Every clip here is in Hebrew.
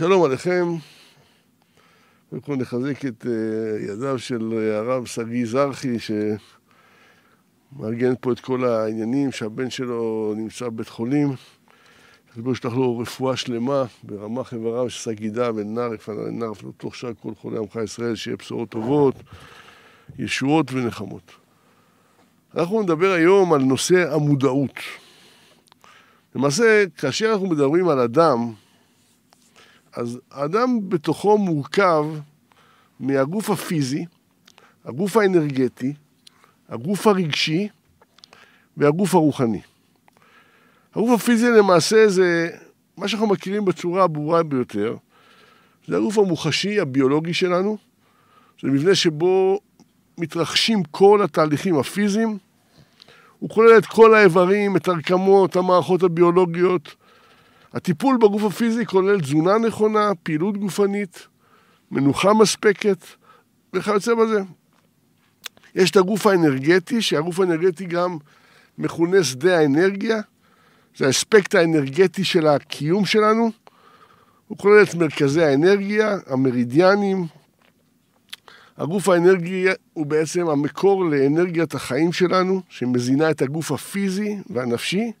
שלום עליכם. קודם כל נחזק את אה, ידיו של אה, הרב שגיא זרחי, שמארגן פה את כל העניינים, שהבן שלו נמצא בבית חולים. הקדוש שלח לו רפואה שלמה ברמה חברה של שגידה בן נער נרף, לתוך שאר כל חולי עמך ישראל, שיהיה בשורות טובות, ישועות ונחמות. אנחנו נדבר היום על נושא המודעות. למעשה, כאשר אנחנו מדברים על אדם, אז האדם בתוכו מורכב מהגוף הפיזי, הגוף האנרגטי, הגוף הרגשי והגוף הרוחני. הגוף הפיזי למעשה זה מה שאנחנו מכירים בצורה הברורה ביותר, זה הגוף המוחשי, הביולוגי שלנו, זה מבנה שבו מתרחשים כל התהליכים הפיזיים, הוא כולל את כל האיברים, את הרקמות, המערכות הביולוגיות, הטיפול בגוף הפיזי כולל תזונה נכונה, פעילות גופנית, מנוחה מספקת וכיוצא בזה. יש את הגוף האנרגטי, שהגוף האנרגטי גם מכונה שדה האנרגיה, זה האספקט האנרגטי של הקיום שלנו. הוא כולל את מרכזי האנרגיה, המרידיאנים. הגוף האנרגי הוא בעצם המקור לאנרגיית החיים שלנו, שמזינה את הגוף הפיזי והנפשי.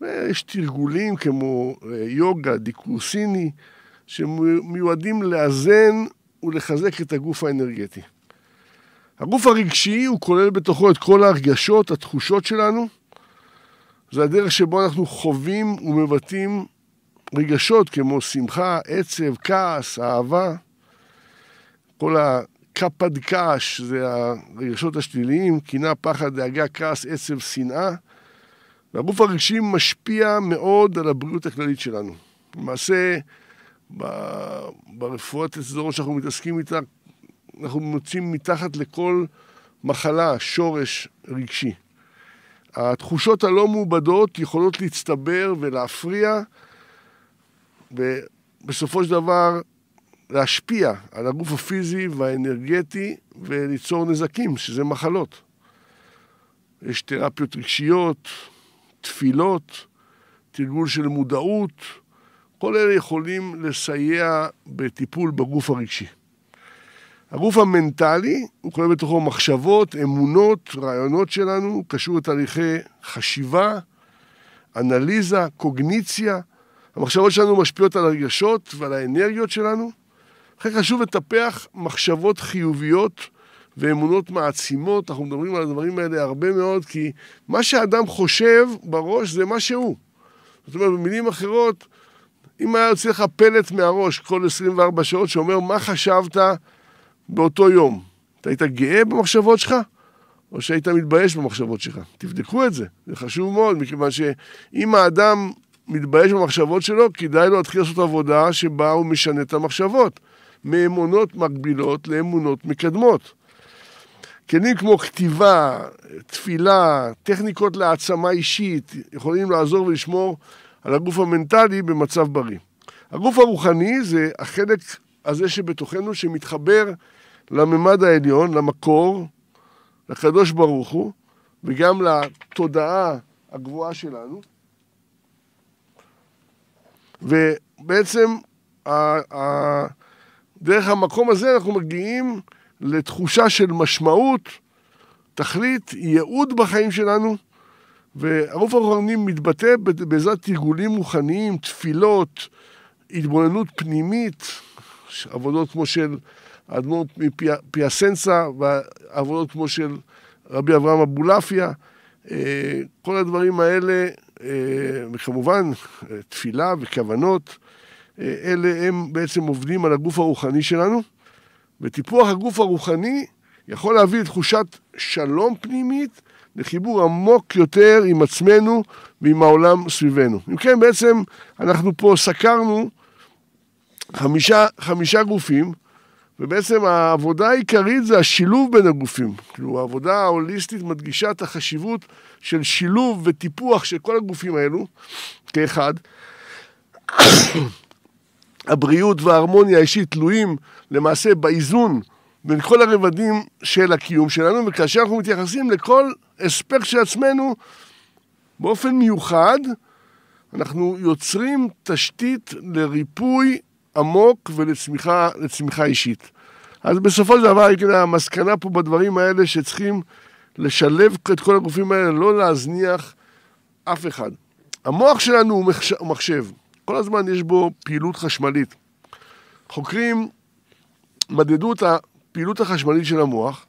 ויש תרגולים כמו אה, יוגה, דיקורסיני, שמיועדים לאזן ולחזק את הגוף האנרגטי. הגוף הרגשי הוא כולל בתוכו את כל ההרגשות, התחושות שלנו. זה הדרך שבו אנחנו חווים ומבטאים רגשות כמו שמחה, עצב, כעס, אהבה. כל הקפד קש זה הרגשות השליליים, קנאה, פחד, דאגה, כעס, עצב, שנאה. והגוף הרגשי משפיע מאוד על הבריאות הכללית שלנו. למעשה, ברפואת הסדרות שאנחנו מתעסקים איתה, אנחנו מוצאים מתחת לכל מחלה שורש רגשי. התחושות הלא מעובדות יכולות להצטבר ולהפריע, ובסופו של דבר להשפיע על הגוף הפיזי והאנרגטי וליצור נזקים, שזה מחלות. יש תרפיות רגשיות, תפילות, תרגול של מודעות, כל אלה יכולים לסייע בטיפול בגוף הרגשי. הגוף המנטלי, הוא כולל בתוכו מחשבות, אמונות, רעיונות שלנו, קשור לתהליכי חשיבה, אנליזה, קוגניציה. המחשבות שלנו משפיעות על הרגשות ועל האנרגיות שלנו. לכן חשוב לטפח מחשבות חיוביות ואמונות מעצימות, אנחנו מדברים על הדברים האלה הרבה מאוד, כי מה שאדם חושב בראש זה מה שהוא. זאת אומרת, במילים אחרות, אם היה יוצא לך פלט מהראש כל 24 שעות שאומר מה חשבת באותו יום, אתה היית גאה במחשבות שלך? או שהיית מתבייש במחשבות שלך? תבדקו את זה, זה חשוב מאוד, מכיוון שאם האדם מתבייש במחשבות שלו, כדאי לו להתחיל לעשות עבודה שבה הוא משנה את המחשבות. מאמונות מקבילות לאמונות מקדמות. כלים כמו כתיבה, תפילה, טכניקות להעצמה אישית, יכולים לעזור ולשמור על הגוף המנטלי במצב בריא. הגוף הרוחני זה החלק הזה שבתוכנו שמתחבר לממד העליון, למקור, לקדוש ברוך הוא, וגם לתודעה הגבוהה שלנו. ובעצם דרך המקום הזה אנחנו מגיעים לתחושה של משמעות, תכלית, ייעוד בחיים שלנו. וערוף הרוחנים מתבטא בעזרת תרגולים רוחניים, תפילות, התבוננות פנימית, עבודות כמו של אדמו"ר מפיאסנסה ועבודות כמו של רבי אברהם אבולעפיה. אה, כל הדברים האלה, אה, וכמובן אה, תפילה וכוונות, אלה הם בעצם עובדים על הגוף הרוחני שלנו. וטיפוח הגוף הרוחני יכול להביא לתחושת שלום פנימית, לחיבור עמוק יותר עם עצמנו ועם העולם סביבנו. אם כן, בעצם אנחנו פה סקרנו חמישה, חמישה גופים, ובעצם העבודה העיקרית זה השילוב בין הגופים. כאילו, העבודה ההוליסטית מדגישה את החשיבות של שילוב וטיפוח של כל הגופים האלו, כאחד. הבריאות וההרמוניה האישית תלויים למעשה באיזון בין כל הרבדים של הקיום שלנו, וכאשר אנחנו מתייחסים לכל אספקט של עצמנו באופן מיוחד, אנחנו יוצרים תשתית לריפוי עמוק ולצמיחה לצמיחה אישית. אז בסופו של דבר, הייתי כן, יודע, המסקנה פה בדברים האלה שצריכים לשלב את כל הגופים האלה, לא להזניח אף אחד. המוח שלנו הוא מחשב, כל הזמן יש בו פעילות חשמלית. חוקרים מדדו את הפעילות החשמלית של המוח.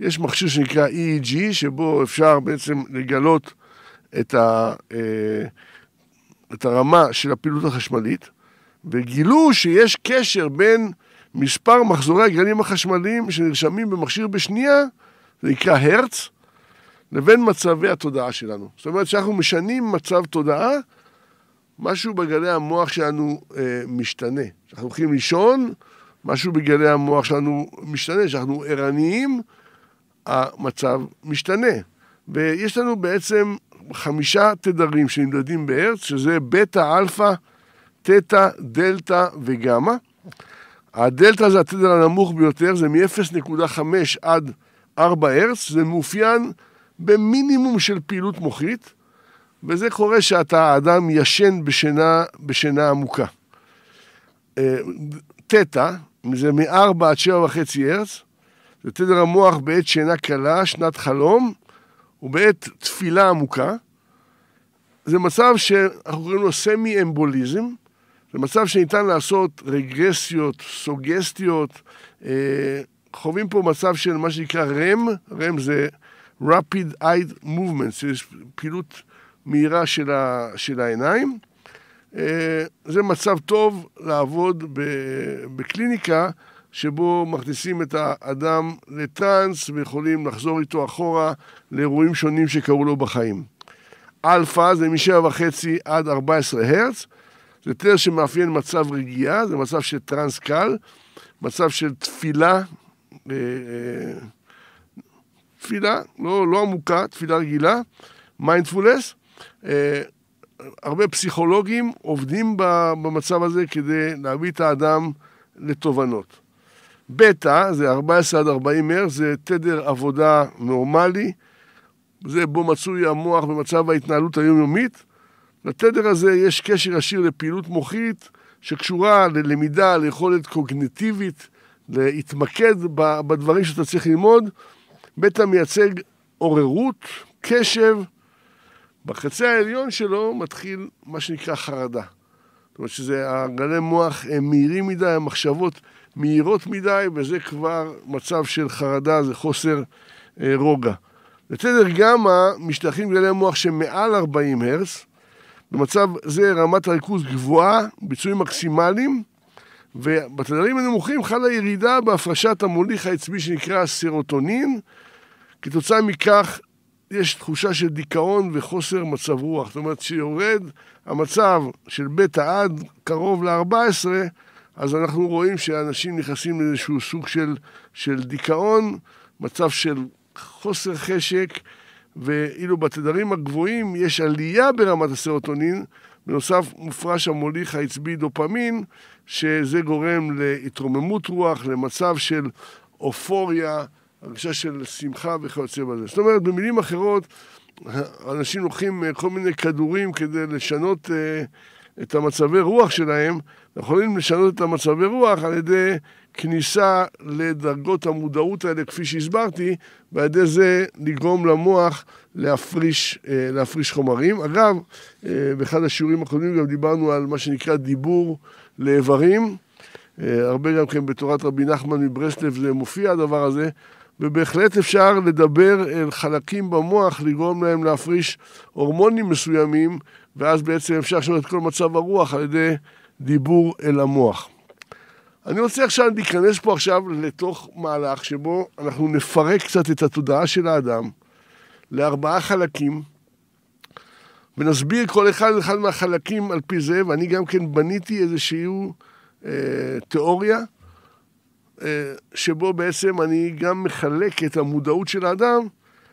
יש מכשיר שנקרא EEG, שבו אפשר בעצם לגלות את, ה, אה, את הרמה של הפעילות החשמלית, וגילו שיש קשר בין מספר מחזורי הגלים החשמליים שנרשמים במכשיר בשנייה, זה נקרא הרץ, לבין מצבי התודעה שלנו. זאת אומרת שאנחנו משנים מצב תודעה, משהו בגלי המוח שלנו אה, משתנה. כשאנחנו הולכים לישון, משהו בגלי המוח שלנו משתנה, כשאנחנו ערניים, המצב משתנה. ויש לנו בעצם חמישה תדרים שנמדדים בארץ, שזה בטא, אלפא, תטא, דלתא וגמא. הדלתא זה התדר הנמוך ביותר, זה מ-0.5 עד 4 ארץ, זה מאופיין במינימום של פעילות מוחית, וזה קורה שאתה, אדם ישן בשינה, בשינה עמוקה. אה, תטא, זה מ-4 עד 7.5 ארץ, זה תדר המוח בעת שינה קלה, שנת חלום, ובעת תפילה עמוקה. זה מצב שאנחנו קוראים לו סמי-אמבוליזם, זה מצב שניתן לעשות רגרסיות, סוגסטיות, אה, חווים פה מצב של מה שנקרא רם, רם זה Rapid Eye movement, יש פעילות מהירה של, ה, של העיניים. אה, זה מצב טוב לעבוד בקליניקה שבו מכניסים את האדם לטראנס ויכולים לחזור איתו אחורה לאירועים שונים שקרו לו בחיים. אלפא זה מ-7.5 עד 14 הרץ, זה טרס שמאפיין מצב רגיעה, זה מצב של טראנס קל, מצב של תפילה, אה, אה, תפילה, לא, לא עמוקה, תפילה רגילה, מיינדפולס. הרבה פסיכולוגים עובדים במצב הזה כדי להביא את האדם לתובנות. בטא, זה 14 עד 40 מרץ, זה תדר עבודה נורמלי, זה בו מצוי המוח במצב ההתנהלות היומיומית. לתדר הזה יש קשר ישיר לפעילות מוחית שקשורה ללמידה, ליכולת קוגניטיבית, להתמקד בדברים שאתה צריך ללמוד. בטא מייצג עוררות, קשב, בחצי העליון שלו מתחיל מה שנקרא חרדה. זאת אומרת שזה הגלי מוח הם מהירים מדי, המחשבות מהירות מדי, וזה כבר מצב של חרדה, זה חוסר אה, רוגע. לתדר גמא משתייכים גלי מוח שמעל 40 הרץ. במצב זה רמת הריכוז גבוהה, ביצועים מקסימליים, ובתדרים הנמוכים חלה ירידה בהפרשת המוליך העצבי שנקרא סרוטונין. כתוצאה מכך יש תחושה של דיכאון וחוסר מצב רוח. זאת אומרת, כשיורד המצב של בית העד קרוב ל-14, אז אנחנו רואים שאנשים נכנסים לאיזשהו סוג של, של דיכאון, מצב של חוסר חשק, ואילו בתדרים הגבוהים יש עלייה ברמת הסרוטונין, בנוסף מופרש המוליך העצבי דופמין, שזה גורם להתרוממות רוח, למצב של אופוריה, הרגשה של שמחה וכיוצא בזה. זאת אומרת, במילים אחרות, אנשים לוקחים אה, כל מיני כדורים כדי לשנות אה, את המצבי רוח שלהם, יכולים לשנות את המצבי רוח על ידי כניסה לדרגות המודעות האלה, כפי שהסברתי, ועל ידי זה לגרום למוח להפריש, אה, להפריש חומרים. אגב, באחד השיעורים הקודמים גם דיברנו על מה שנקרא דיבור לאיברים. הרבה גם כן בתורת רבי נחמן מברסלב זה מופיע הדבר הזה, ובהחלט אפשר לדבר אל חלקים במוח, לגרום להם להפריש הורמונים מסוימים, ואז בעצם אפשר לשנות את כל מצב הרוח על ידי דיבור אל המוח. אני רוצה עכשיו להיכנס פה עכשיו לתוך מהלך שבו אנחנו נפרק קצת את התודעה של האדם לארבעה חלקים, ונסביר כל אחד ואחד מהחלקים על פי זה, ואני גם כן בניתי איזושהי אה, תיאוריה. אה, שבו בעצם אני גם מחלק את המודעות של האדם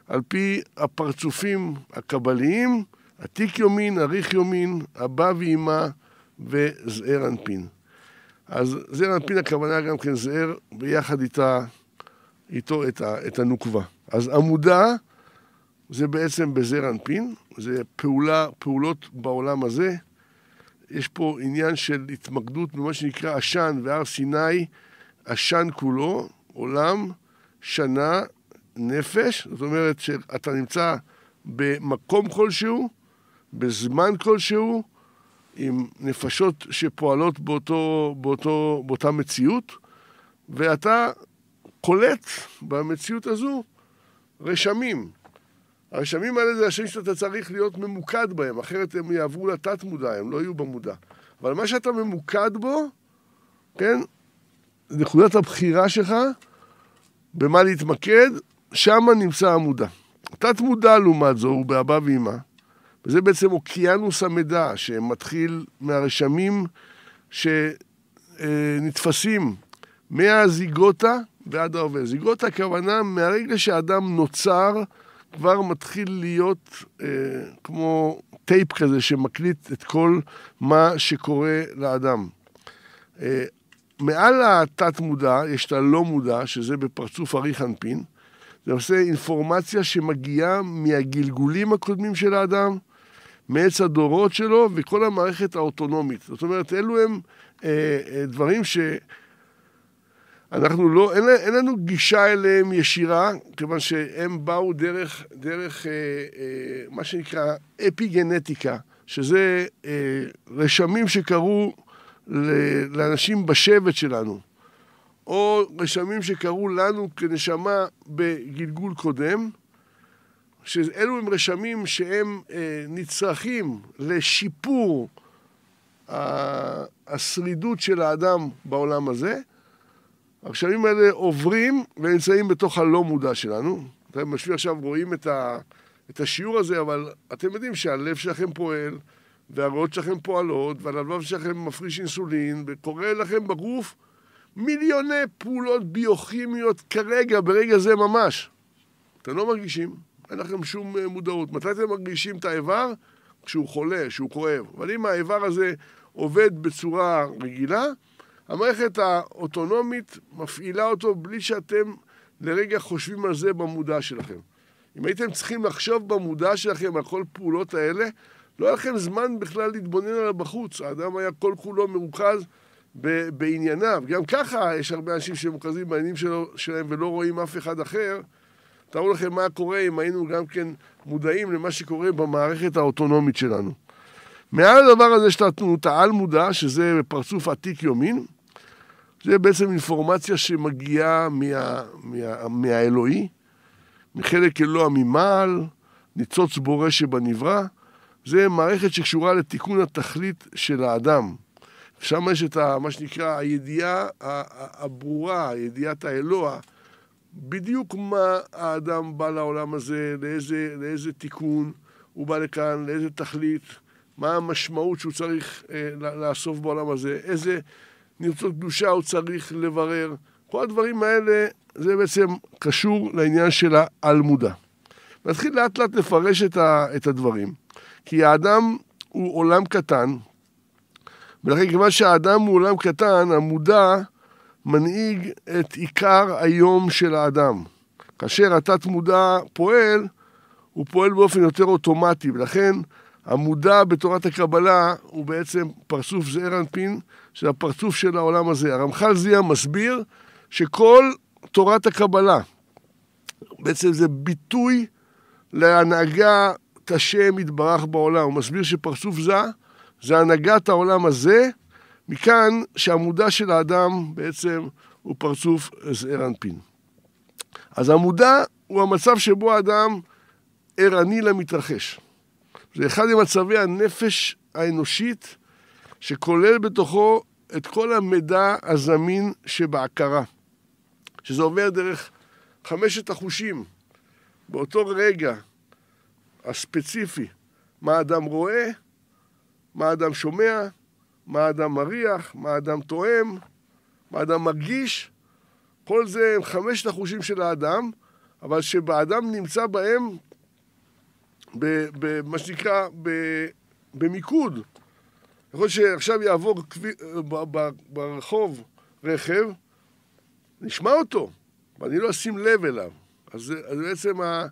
על פי הפרצופים הקבליים, עתיק יומין, אריך יומין, הבא ואימה וזעיר אנפין. אז זעיר אנפין הכוונה גם כן זעיר ביחד איתה, איתו את, ה, את הנוקבה. אז עמודה זה בעצם בזעיר אנפין, זה פעולה, פעולות בעולם הזה. יש פה עניין של התמקדות במה שנקרא עשן והר סיני. עשן כולו, עולם, שנה, נפש, זאת אומרת שאתה נמצא במקום כלשהו, בזמן כלשהו, עם נפשות שפועלות באותו, באותו, באותה מציאות, ואתה קולט במציאות הזו רשמים. הרשמים האלה זה השם שאתה צריך להיות ממוקד בהם, אחרת הם יעברו לתת-מודע, הם לא יהיו במודע. אבל מה שאתה ממוקד בו, כן, נקודת הבחירה שלך, במה להתמקד, שם נמצא המודע. תת מודע לעומת זו, הוא באבא ואימא, וזה בעצם אוקיינוס המידע שמתחיל מהרשמים שנתפסים מהזיגוטה ועד ההווה. זיגוטה הכוונה מהרגע שאדם נוצר, כבר מתחיל להיות אה, כמו טייפ כזה שמקליט את כל מה שקורה לאדם. אה, מעל התת-מודע יש את הלא מודע, שזה בפרצוף ארי חנפין. זה עושה אינפורמציה שמגיעה מהגלגולים הקודמים של האדם, מעץ הדורות שלו וכל המערכת האוטונומית. זאת אומרת, אלו הם אה, אה, דברים ש... אנחנו לא, אין, אין לנו גישה אליהם ישירה, כיוון שהם באו דרך, דרך אה, אה, מה שנקרא אפי-גנטיקה, שזה אה, רשמים שקרו לאנשים בשבט שלנו, או רשמים שקרו לנו כנשמה בגלגול קודם, שאלו הם רשמים שהם אה, נצרכים לשיפור השרידות של האדם בעולם הזה. הרשמים האלה עוברים ונמצאים בתוך הלא מודע שלנו. אתם משווים עכשיו, רואים את, ה, את השיעור הזה, אבל אתם יודעים שהלב שלכם פועל, והריאות שלכם פועלות, והלבב שלכם מפריש אינסולין, וקורה לכם בגוף מיליוני פעולות ביוכימיות כרגע, ברגע זה ממש. אתם לא מרגישים, אין לכם שום אה, מודעות. מתי אתם מרגישים את האיבר? כשהוא חולה, כשהוא כואב. אבל אם האיבר הזה עובד בצורה רגילה, המערכת האוטונומית מפעילה אותו בלי שאתם לרגע חושבים על זה במודע שלכם. אם הייתם צריכים לחשוב במודע שלכם על כל פעולות האלה, לא היה לכם זמן בכלל להתבונן עליו בחוץ. האדם היה כל כולו מרוכז ב- בענייניו. גם ככה יש הרבה אנשים שמרוכזים בעניינים שלו, שלהם ולא רואים אף אחד אחר. תארו לכם מה קורה אם היינו גם כן מודעים למה שקורה במערכת האוטונומית שלנו. מעל הדבר הזה יש לנו את העל-מודע, שזה פרצוף עתיק יומין. זה בעצם אינפורמציה שמגיעה מה, מה, מהאלוהי, מחלק אלוה ממעל, ניצוץ בורא שבנברא. זה מערכת שקשורה לתיקון התכלית של האדם. שם יש את ה, מה שנקרא הידיעה הברורה, ידיעת האלוה, בדיוק מה האדם בא לעולם הזה, לאיזה, לאיזה תיקון הוא בא לכאן, לאיזה תכלית, מה המשמעות שהוא צריך אה, לאסוף בעולם הזה, איזה נרצות קדושה הוא צריך לברר. כל הדברים האלה, זה בעצם קשור לעניין של האלמודה. נתחיל לאט לאט לפרש את, ה, את הדברים. כי האדם הוא עולם קטן, ולכן כיוון שהאדם הוא עולם קטן, המודע מנהיג את עיקר היום של האדם. כאשר התת-מודע פועל, הוא פועל באופן יותר אוטומטי, ולכן המודע בתורת הקבלה הוא בעצם פרצוף זעיר אנפין, שזה הפרצוף של העולם הזה. הרמח"ל זיה מסביר שכל תורת הקבלה, בעצם זה ביטוי להנהגה את השם יתברך בעולם. הוא מסביר שפרצוף זה, זה הנהגת העולם הזה, מכאן שהמודע של האדם בעצם הוא פרצוף זעיר אנפין. אז המודע הוא המצב שבו האדם ערני למתרחש. זה אחד ממצבי הנפש האנושית שכולל בתוכו את כל המידע הזמין שבהכרה, שזה עובר דרך חמשת החושים. באותו רגע הספציפי, מה אדם רואה, מה אדם שומע, מה אדם מריח, מה אדם תואם, מה אדם מרגיש, כל זה הם חמשת החושים של האדם, אבל שבאדם נמצא בהם, במה שנקרא, במיקוד. יכול להיות שעכשיו יעבור כבי, ברחוב רכב, נשמע אותו, ואני לא אשים לב אליו. אז, אז בעצם ה,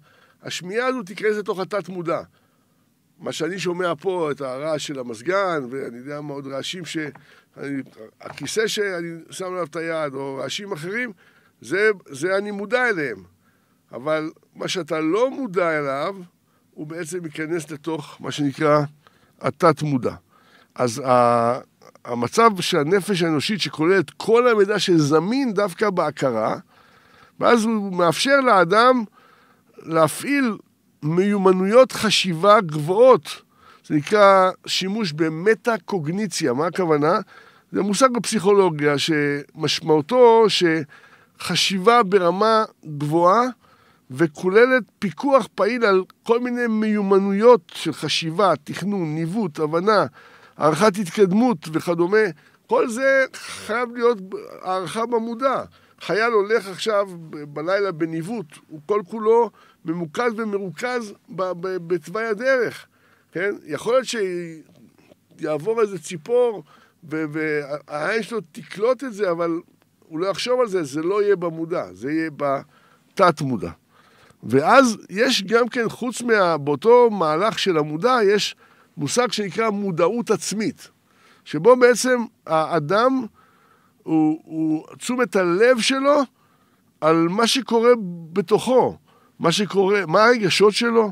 השמיעה הזו תיכנס לתוך התת מודע. מה שאני שומע פה, את הרעש של המזגן, ואני יודע מה עוד רעשים ש... אני, הכיסא שאני שם עליו את היד, או רעשים אחרים, זה, זה אני מודע אליהם. אבל מה שאתה לא מודע אליו, הוא בעצם ייכנס לתוך מה שנקרא התת-מודע. אז ה, המצב של הנפש האנושית, שכולל את כל המידע שזמין דווקא בהכרה, ואז הוא מאפשר לאדם להפעיל מיומנויות חשיבה גבוהות. זה נקרא שימוש במטה-קוגניציה. מה הכוונה? זה מושג בפסיכולוגיה שמשמעותו שחשיבה ברמה גבוהה וכוללת פיקוח פעיל על כל מיני מיומנויות של חשיבה, תכנון, ניווט, הבנה, הערכת התקדמות וכדומה. כל זה חייב להיות הערכה במודע. חייל הולך עכשיו בלילה בניווט, הוא כל כולו ממוקד ומרוכז בתוואי הדרך, כן? יכול להיות שיעבור איזה ציפור והעין שלו תקלוט את זה, אבל הוא לא יחשוב על זה, זה לא יהיה במודע, זה יהיה בתת-מודע. ואז יש גם כן, חוץ מה... באותו מהלך של המודע, יש מושג שנקרא מודעות עצמית, שבו בעצם האדם, הוא, הוא תשומת הלב שלו על מה שקורה בתוכו. מה שקורה, מה הרגשות שלו,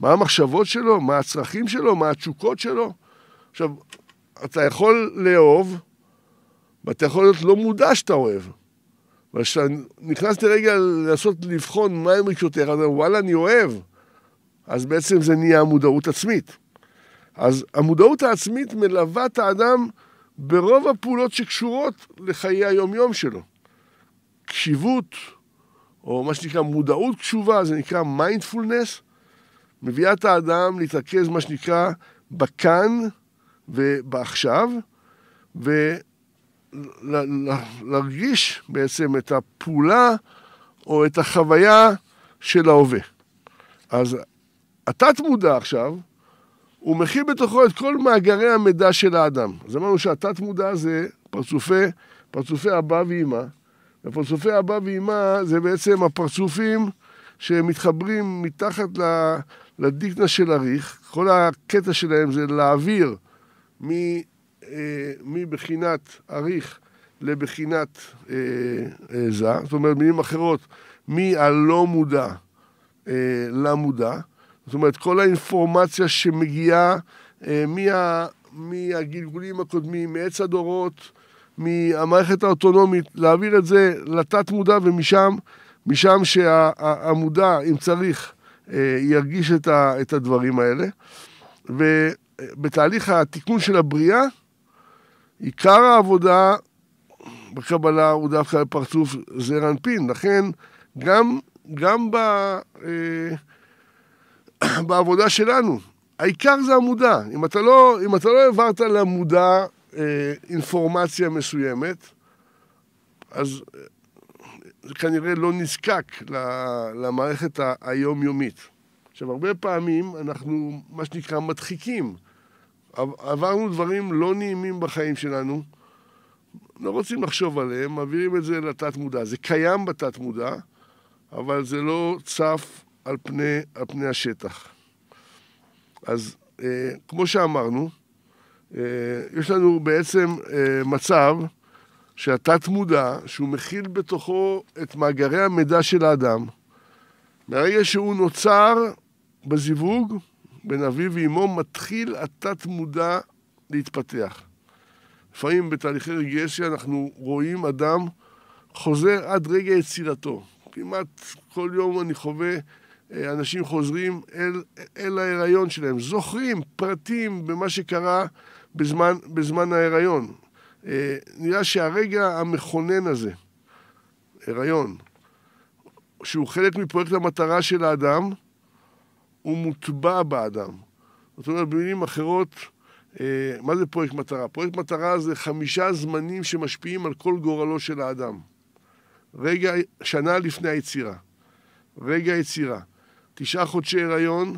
מה המחשבות שלו, מה הצרכים שלו, מה התשוקות שלו. עכשיו, אתה יכול לאהוב, ואתה יכול להיות לא מודע שאתה אוהב. אבל כשאתה נכנס לרגע לנסות לבחון מה הם רגשותיך, אתה אומר, וואלה, אני אוהב. אז בעצם זה נהיה המודעות עצמית. אז המודעות העצמית מלווה את האדם ברוב הפעולות שקשורות לחיי היומיום שלו. קשיבות, או מה שנקרא מודעות קשובה, זה נקרא מיינדפולנס, מביאה את האדם להתרכז, מה שנקרא, בכאן ובעכשיו, ולהרגיש בעצם את הפעולה או את החוויה של ההווה. אז התת-מודע עכשיו, הוא מכיל בתוכו את כל מאגרי המידע של האדם. אז אמרנו שהתת-מודע זה פרצופי, פרצופי אבא ואימא, הפרצופי אבא ואימה זה בעצם הפרצופים שמתחברים מתחת לדיקנה של אריך, כל הקטע שלהם זה להעביר מ, אה, מבחינת אריך לבחינת אה, אה, זה, זאת אומרת, מילים אחרות, מהלא מודע אה, למודע, זאת אומרת, כל האינפורמציה שמגיעה אה, מה, מהגלגולים הקודמים, מעץ הדורות, מהמערכת האוטונומית, להעביר את זה לתת מודע ומשם, משם שהמודע, אם צריך, אה, ירגיש את, הדברים האלה. ובתהליך התיקון של הבריאה, עיקר העבודה בקבלה הוא דווקא בפרצוף זר אנפין, לכן גם, גם ב, אה, בעבודה שלנו, העיקר זה המודע. אם אתה לא, לא העברת לא למודע אה, אינפורמציה מסוימת, אז זה אה, כנראה לא נזקק למערכת היומיומית. עכשיו, הרבה פעמים אנחנו, מה שנקרא, מדחיקים. עברנו דברים לא נעימים בחיים שלנו, לא רוצים לחשוב עליהם, מעבירים את זה לתת-מודע. זה קיים בתת-מודע, אבל זה לא צף על פני, על פני השטח. אז אה, כמו שאמרנו, אה, יש לנו בעצם אה, מצב שהתת-מודע, שהוא מכיל בתוכו את מאגרי המידע של האדם, מהרגע שהוא נוצר בזיווג, בין אביו ואימו, מתחיל התת-מודע להתפתח. לפעמים בתהליכי רגרסיה אנחנו רואים אדם חוזר עד רגע יצירתו. כמעט כל יום אני חווה אה, אנשים חוזרים אל, אל ההיריון שלהם, זוכרים פרטים במה שקרה בזמן, בזמן ההיריון. אה, נראה שהרגע המכונן הזה, הריון, שהוא חלק מפרויקט המטרה של האדם, הוא מוטבע באדם. זאת אומרת, במילים אחרות, אה, מה זה פרויקט מטרה? פרויקט מטרה זה חמישה זמנים שמשפיעים על כל גורלו של האדם. רגע, שנה לפני היצירה. רגע יצירה. תשעה חודשי הריון,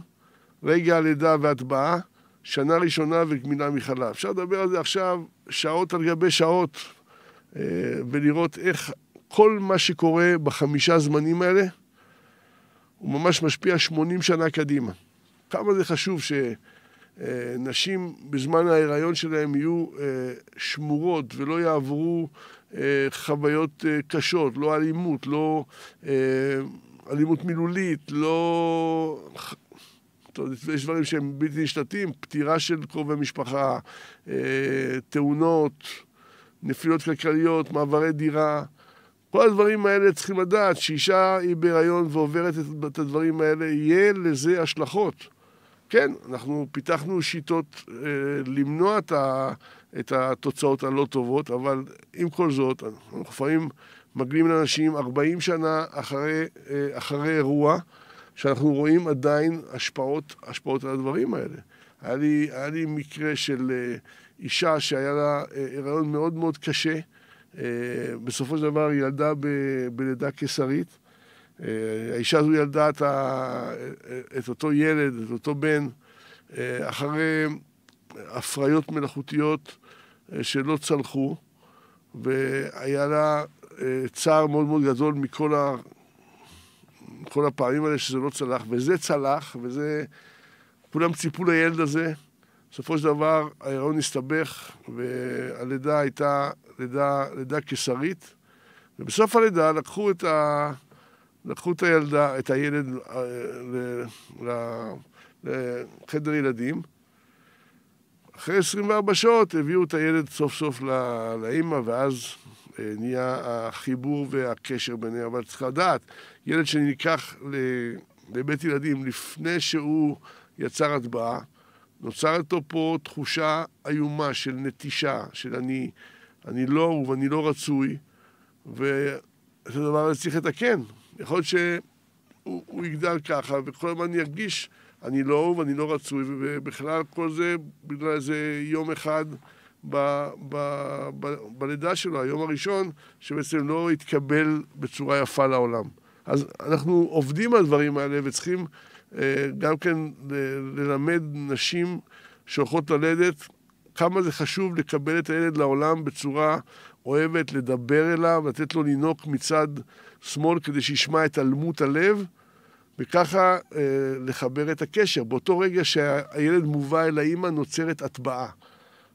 רגע הלידה והטבעה, שנה ראשונה וגמילה מחלה. אפשר לדבר על זה עכשיו שעות על גבי שעות, אה, ולראות איך כל מה שקורה בחמישה זמנים האלה, הוא ממש משפיע 80 שנה קדימה. כמה זה חשוב שנשים אה, בזמן ההיריון שלהן יהיו אה, שמורות ולא יעברו חוויות קשות, לא אלימות, לא אלימות מילולית, לא יש דברים שהם בלתי נשלטים, פטירה של קרובי משפחה, אה, תאונות, נפילות כלכליות, מעברי דירה. כל הדברים האלה צריכים לדעת שאישה היא בהיריון ועוברת את הדברים האלה, יהיה לזה השלכות. כן, אנחנו פיתחנו שיטות אה, למנוע את, התוצאות הלא טובות, אבל עם כל זאת, אנחנו לפעמים מגלים לאנשים 40 שנה אחרי, אה, אחרי אירוע, שאנחנו רואים עדיין השפעות, השפעות על הדברים האלה. היה לי, היה לי מקרה של אה, אישה שהיה לה אה, הריון מאוד מאוד קשה, אה, בסופו של דבר היא ילדה ב, בלידה קיסרית. האישה הזו ילדה את, ה, את אותו ילד, את אותו בן, אחרי הפריות מלאכותיות שלא צלחו, והיה לה צער מאוד מאוד גדול מכל ה... כל הפעמים האלה שזה לא צלח, וזה צלח, וזה... כולם ציפו לילד הזה. בסופו של דבר ההיריון הסתבך, והלידה הייתה לידה, לידה קיסרית. ובסוף הלידה לקחו את, ה... לקחו את הילדה, את הילד אה, ל... ל... לחדר ילדים. אחרי 24 שעות הביאו את הילד סוף סוף לאימא, ואז אה, נהיה החיבור והקשר ביניהם, אבל צריך לדעת, ילד שנלקח לבית ילדים לפני שהוא יצר הטבעה, נוצרת לו פה תחושה איומה של נטישה, של אני, אני לא אהוב, אני לא רצוי, ואת הדבר הזה צריך לתקן. יכול להיות שהוא יגדל ככה, וכל הזמן ירגיש, אני לא אהוב, אני לא רצוי, ובכלל כל זה בגלל איזה יום אחד ב, ב, ב, בלידה שלו, היום הראשון, שבעצם לא התקבל בצורה יפה לעולם. אז אנחנו עובדים על הדברים האלה וצריכים אה, גם כן ל- ללמד נשים שהולכות ללדת כמה זה חשוב לקבל את הילד לעולם בצורה אוהבת, לדבר אליו, לתת לו לנהוג מצד שמאל כדי שישמע את אלמות הלב. וככה אה, לחבר את הקשר. באותו רגע שהילד מובא אל האימא נוצרת הטבעה.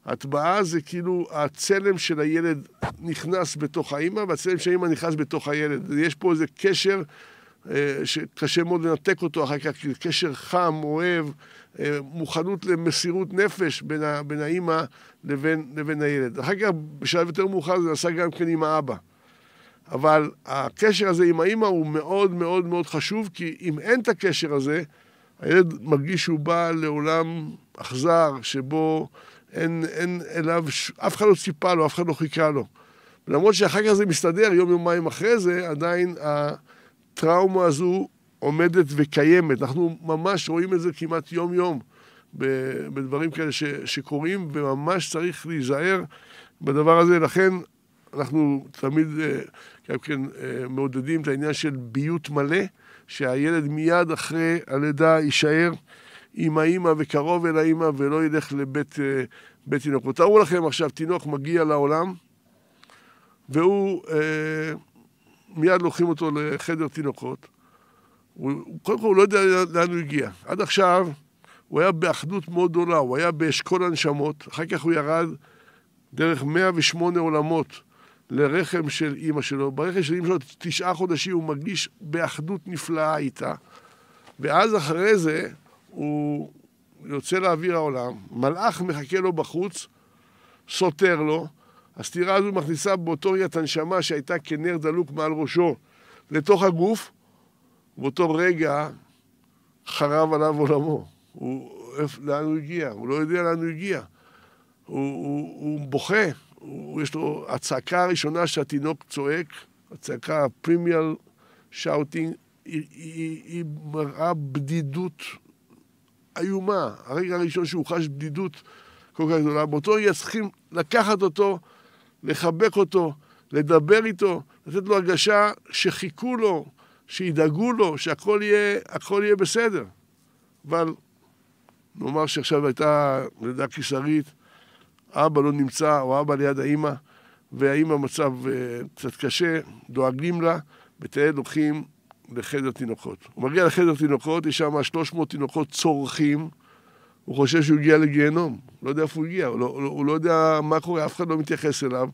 הטבעה זה כאילו הצלם של הילד נכנס בתוך האימא, והצלם של האימא נכנס בתוך הילד. יש פה איזה קשר אה, שקשה מאוד לנתק אותו אחר כך, כאילו קשר חם, אוהב, אה, מוכנות למסירות נפש בין, ה, בין האימא לבין, לבין הילד. אחר כך, בשלב יותר מאוחר, זה נעשה גם כן עם האבא. אבל הקשר הזה עם האימא הוא מאוד מאוד מאוד חשוב, כי אם אין את הקשר הזה, הילד מרגיש שהוא בא לעולם אכזר, שבו אין, אין אליו, אף אחד לא ציפה לו, אף אחד לא חיכה לו. למרות שאחר כך זה מסתדר, יום-יומיים אחרי זה, עדיין הטראומה הזו עומדת וקיימת. אנחנו ממש רואים את זה כמעט יום-יום בדברים כאלה ש, שקורים, וממש צריך להיזהר בדבר הזה. לכן אנחנו תמיד אה, גם כן אה, מעודדים את העניין של ביות מלא, שהילד מיד אחרי הלידה יישאר. עם האימא וקרוב אל האימא ולא ילך לבית אה, בית תינוקות. תארו לכם עכשיו, תינוק מגיע לעולם והוא, אה, מיד לוקחים אותו לחדר תינוקות. הוא, קודם כל הוא לא יודע לאן הוא הגיע. עד עכשיו הוא היה באחדות מאוד גדולה, הוא היה באשכול הנשמות, אחר כך הוא ירד דרך 108 עולמות לרחם של אימא שלו. ברחם של אימא שלו תשעה חודשים הוא מרגיש באחדות נפלאה איתה. ואז אחרי זה, הוא יוצא לאוויר העולם, מלאך מחכה לו בחוץ, סותר לו, הסתירה הזו מכניסה באותו רגע את הנשמה שהייתה כנר דלוק מעל ראשו לתוך הגוף, באותו רגע חרב עליו עולמו. הוא, לאן הוא הגיע? הוא לא יודע לאן הוא הגיע. הוא, הוא, הוא בוכה, הוא, יש לו, הצעקה הראשונה שהתינוק צועק, הצעקה הפרימיאל שאוטינג, היא, היא, היא מראה בדידות איומה, הרגע הראשון שהוא חש בדידות כל כך גדולה, באותו רגע צריכים לקחת אותו, לחבק אותו, לדבר איתו, לתת לו הרגשה שחיכו לו, שידאגו לו, שהכל יהיה, יהיה בסדר. אבל נאמר שעכשיו הייתה לידה קיסרית, אבא לא נמצא, או אבא ליד האימא, והאימא מצב אה, קצת קשה, דואגים לה, בתעד לוקחים לחדר תינוקות. הוא מגיע לחדר תינוקות, יש שם 300 תינוקות צורחים, הוא חושב שהוא הגיע לגיהנום, לא יודע איפה הוא הגיע, הוא לא, הוא לא, לא יודע מה קורה, אף אחד לא מתייחס אליו.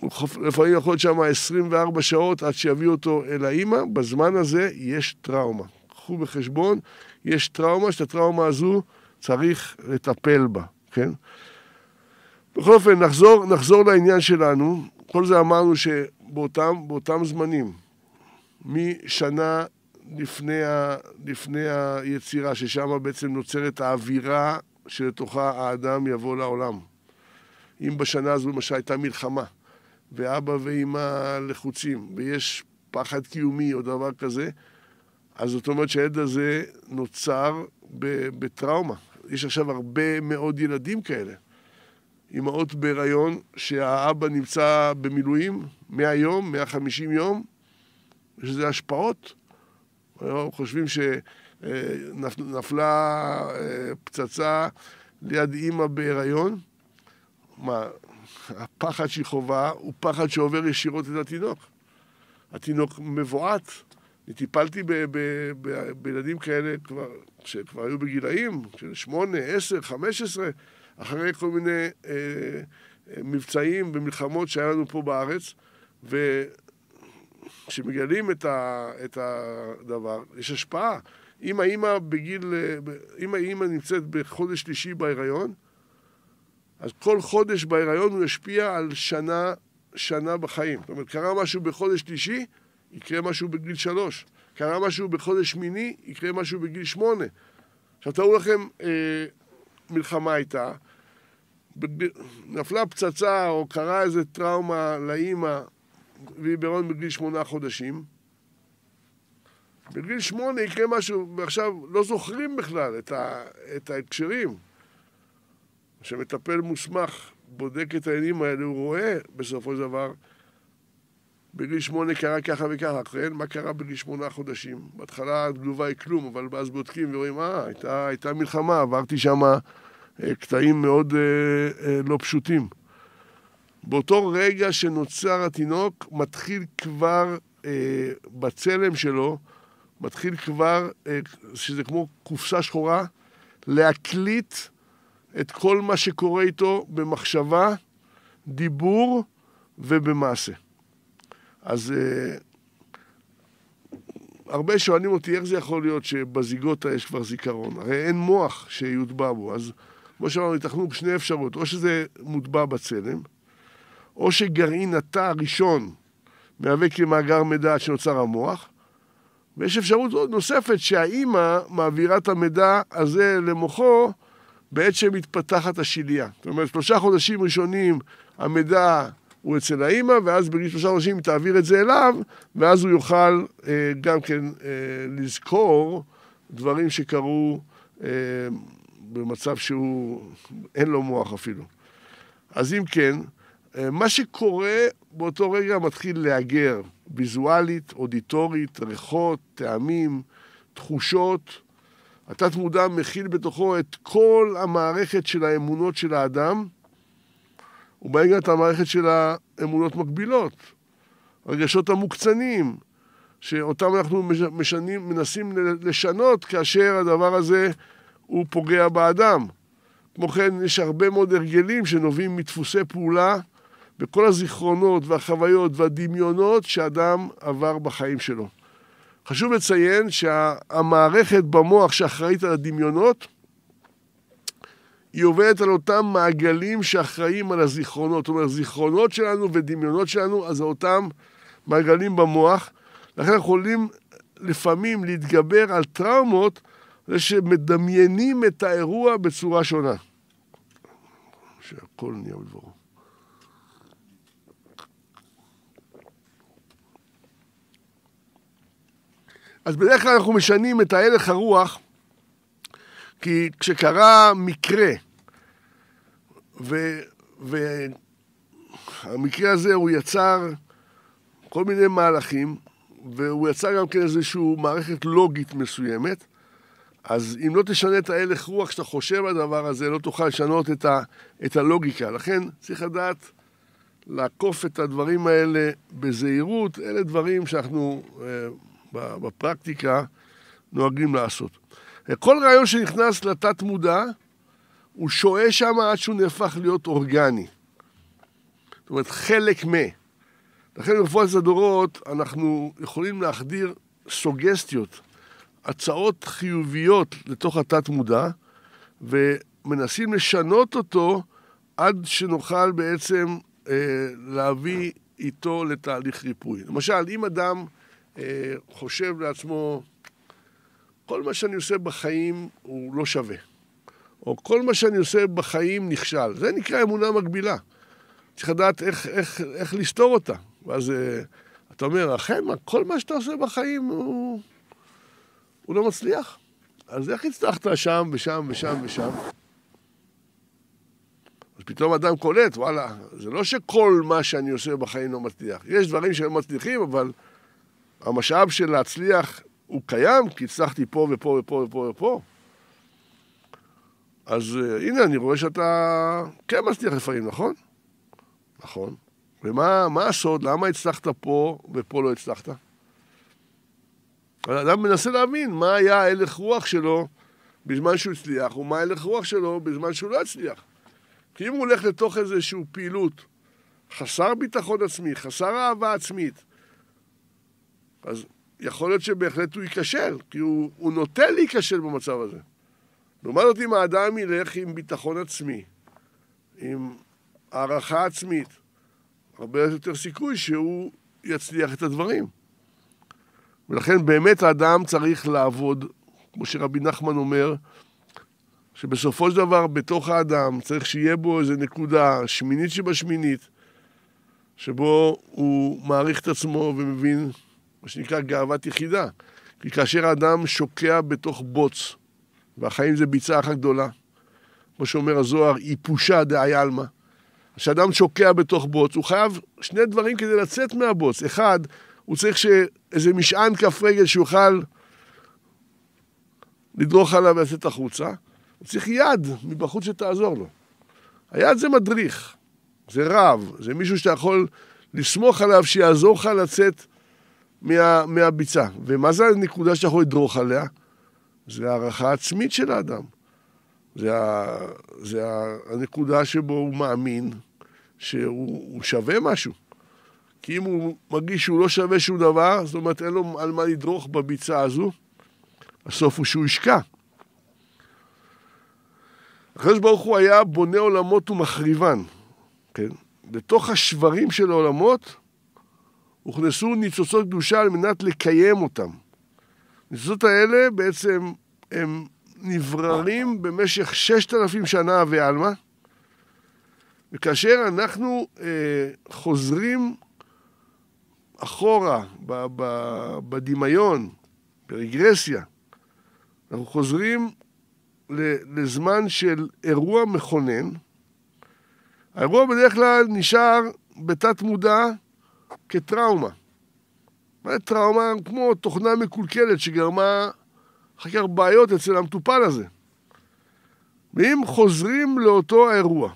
הוא חופ... לפעמים יכול להיות שם 24 שעות עד שיביאו אותו אל האימא, בזמן הזה יש טראומה. קחו בחשבון, יש טראומה, שאת הטראומה הזו צריך לטפל בה, כן? בכל אופן, נחזור, נחזור לעניין שלנו. כל זה אמרנו שבאותם זמנים, משנה לפני, ה, לפני היצירה, ששם בעצם נוצרת האווירה שלתוכה האדם יבוא לעולם. אם בשנה הזו למשל הייתה מלחמה, ואבא ואימא לחוצים, ויש פחד קיומי או דבר כזה, אז זאת אומרת שהילד הזה נוצר בטראומה. יש עכשיו הרבה מאוד ילדים כאלה. אימהות בהיריון, שהאבא נמצא במילואים 100 יום, 150 יום, יש לזה השפעות. היום חושבים שנפלה אה, פצצה ליד אימא בהיריון. מה, הפחד שהיא חווה הוא פחד שעובר ישירות את התינוק. התינוק מבועת. אני טיפלתי ב- ב- ב- בילדים כאלה כבר, שכבר היו בגילאים, של שמונה, עשר, חמש עשרה, אחרי כל מיני אה, אה מבצעים ומלחמות שהיה לנו פה בארץ, ו- כשמגלים את, ה, את הדבר, יש השפעה. אם האימא בגיל, אם האימא נמצאת בחודש שלישי בהיריון, אז כל חודש בהיריון הוא ישפיע על שנה, שנה בחיים. זאת אומרת, קרה משהו בחודש שלישי, יקרה משהו בגיל שלוש. קרה משהו בחודש שמיני, יקרה משהו בגיל שמונה. עכשיו תארו לכם, אה, מלחמה הייתה, נפלה פצצה או קרה איזה טראומה לאימא, והיא בהיריון בגיל שמונה חודשים. בגיל שמונה יקרה משהו, ועכשיו לא זוכרים בכלל את, ה, את ההקשרים. כשמטפל מוסמך בודק את העניינים האלה, הוא רואה בסופו של דבר, בגיל שמונה קרה ככה וככה, כן? מה קרה בגיל שמונה חודשים? בהתחלה התגובה היא כלום, אבל אז בודקים ורואים, אה, הייתה, הייתה מלחמה, עברתי שם אה, קטעים מאוד אה, אה, לא פשוטים. באותו רגע שנוצר התינוק, מתחיל כבר אה, בצלם שלו, מתחיל כבר, אה, שזה כמו קופסה שחורה, להקליט את כל מה שקורה איתו במחשבה, דיבור ובמעשה. אז אה, הרבה שואלים אותי, איך זה יכול להיות שבזיגוטה יש כבר זיכרון? הרי אין מוח שיוטבע בו. אז כמו שאמרנו, ייתכנו שני אפשרויות, או שזה מוטבע בצלם, או שגרעין התא הראשון מהווה כמאגר מידע שנוצר המוח, ויש אפשרות עוד נוספת שהאימא מעבירה את המידע הזה למוחו בעת שמתפתחת השיליה. זאת אומרת, שלושה חודשים ראשונים המידע הוא אצל האימא, ואז בגיל שלושה חודשים היא תעביר את זה אליו, ואז הוא יוכל אה, גם כן אה, לזכור דברים שקרו אה, במצב שהוא, אין לו מוח אפילו. אז אם כן, אה, מה שקורה באותו רגע מתחיל להגר, ויזואלית, אודיטורית, ריחות, טעמים, תחושות. התת-מודע מכיל בתוכו את כל המערכת של האמונות של האדם, ובהם את המערכת של האמונות מקבילות, הרגשות המוקצנים, שאותם אנחנו משנים, מנסים לשנות כאשר הדבר הזה הוא פוגע באדם. כמו כן, יש הרבה מאוד הרגלים שנובעים מדפוסי פעולה בכל הזיכרונות והחוויות והדמיונות שאדם עבר בחיים שלו. חשוב לציין שהמערכת במוח שאחראית על הדמיונות, היא עובדת על אותם מעגלים שאחראים על הזיכרונות. זאת אומרת, זיכרונות שלנו ודמיונות שלנו, אז זה אותם מעגלים במוח. לכן אנחנו יכולים לפעמים להתגבר על טראומות, זה שמדמיינים את האירוע בצורה שונה. שהכל נהיה בדברו. אז בדרך כלל אנחנו משנים את ההלך הרוח, כי כשקרה מקרה, והמקרה הזה הוא יצר כל מיני מהלכים, והוא יצר גם כן איזושהי מערכת לוגית מסוימת, אז אם לא תשנה את ההלך רוח כשאתה חושב על הדבר הזה, לא תוכל לשנות את, ה, את הלוגיקה. לכן צריך לדעת לעקוף את הדברים האלה בזהירות. אלה דברים שאנחנו אה, בפרקטיקה נוהגים לעשות. כל רעיון שנכנס לתת מודע, הוא שוהה שם עד שהוא נהפך להיות אורגני. זאת אומרת, חלק מ... לכן ברפואת הדורות אנחנו יכולים להחדיר סוגסטיות, הצעות חיוביות לתוך התת-מודע, ומנסים לשנות אותו עד שנוכל בעצם אה, להביא איתו לתהליך ריפוי. למשל, אם אדם אה, חושב לעצמו, כל מה שאני עושה בחיים הוא לא שווה, או כל מה שאני עושה בחיים נכשל. זה נקרא אמונה מגבילה. צריך לדעת איך, איך, איך לסתור אותה. ואז אה, אתה אומר, אכן, כל מה שאתה עושה בחיים הוא, הוא לא מצליח. אז איך הצלחת שם ושם ושם ושם? אז פתאום אדם קולט, וואלה, זה לא שכל מה שאני עושה בחיים לא מצליח. יש דברים שהם מצליחים, אבל... המשאב של להצליח הוא קיים, כי הצלחתי פה ופה ופה ופה ופה. אז uh, הנה, אני רואה שאתה כן מצליח לפעמים, נכון? נכון. ומה הסוד? למה הצלחת פה ופה לא הצלחת? האדם מנסה להבין מה היה הלך רוח שלו בזמן שהוא הצליח, ומה הלך רוח שלו בזמן שהוא לא הצליח. כי אם הוא הולך לתוך איזושהי פעילות חסר ביטחון עצמי, חסר אהבה עצמית, אז יכול להיות שבהחלט הוא ייכשל, כי הוא, הוא נוטה להיכשל במצב הזה. לעומת זאת, אם האדם ילך עם ביטחון עצמי, עם הערכה עצמית, הרבה יותר סיכוי שהוא יצליח את הדברים. ולכן באמת האדם צריך לעבוד, כמו שרבי נחמן אומר, שבסופו של דבר בתוך האדם צריך שיהיה בו איזו נקודה שמינית שבשמינית, שבו הוא מעריך את עצמו ומבין מה שנקרא גאוות יחידה. כי כאשר האדם שוקע בתוך בוץ, והחיים זה ביצה אחת גדולה, כמו שאומר הזוהר, איפושה דאי עלמא, כשאדם שוקע בתוך בוץ, הוא חייב שני דברים כדי לצאת מהבוץ. אחד, הוא צריך שאיזה משען כף רגל שיוכל לדרוך עליו ולצאת החוצה. הוא צריך יד מבחוץ שתעזור לו. היד זה מדריך, זה רב, זה מישהו שאתה יכול לסמוך עליו שיעזור לך לצאת מה, מהביצה. ומה זה הנקודה שאתה יכול לדרוך עליה? זה הערכה עצמית של האדם. זה, ה, זה ה, הנקודה שבו הוא מאמין שהוא הוא שווה משהו. כי אם הוא מרגיש שהוא לא שווה שום דבר, זאת אומרת אין לו על מה לדרוך בביצה הזו, הסוף הוא שהוא ישקע. הקדוש ברוך הוא היה בונה עולמות ומחריבן, כן? לתוך השברים של העולמות הוכנסו ניצוצות קדושה על מנת לקיים אותם. הניצוצות האלה בעצם הם נבררים במשך ששת אלפים שנה ועלמא, וכאשר אנחנו אה, חוזרים אחורה ב- ב- בדמיון, ברגרסיה, אנחנו חוזרים לזמן של אירוע מכונן. האירוע בדרך כלל נשאר בתת מודע כטראומה. מה טראומה? כמו תוכנה מקולקלת שגרמה אחר כך בעיות אצל המטופל הזה. ואם חוזרים לאותו האירוע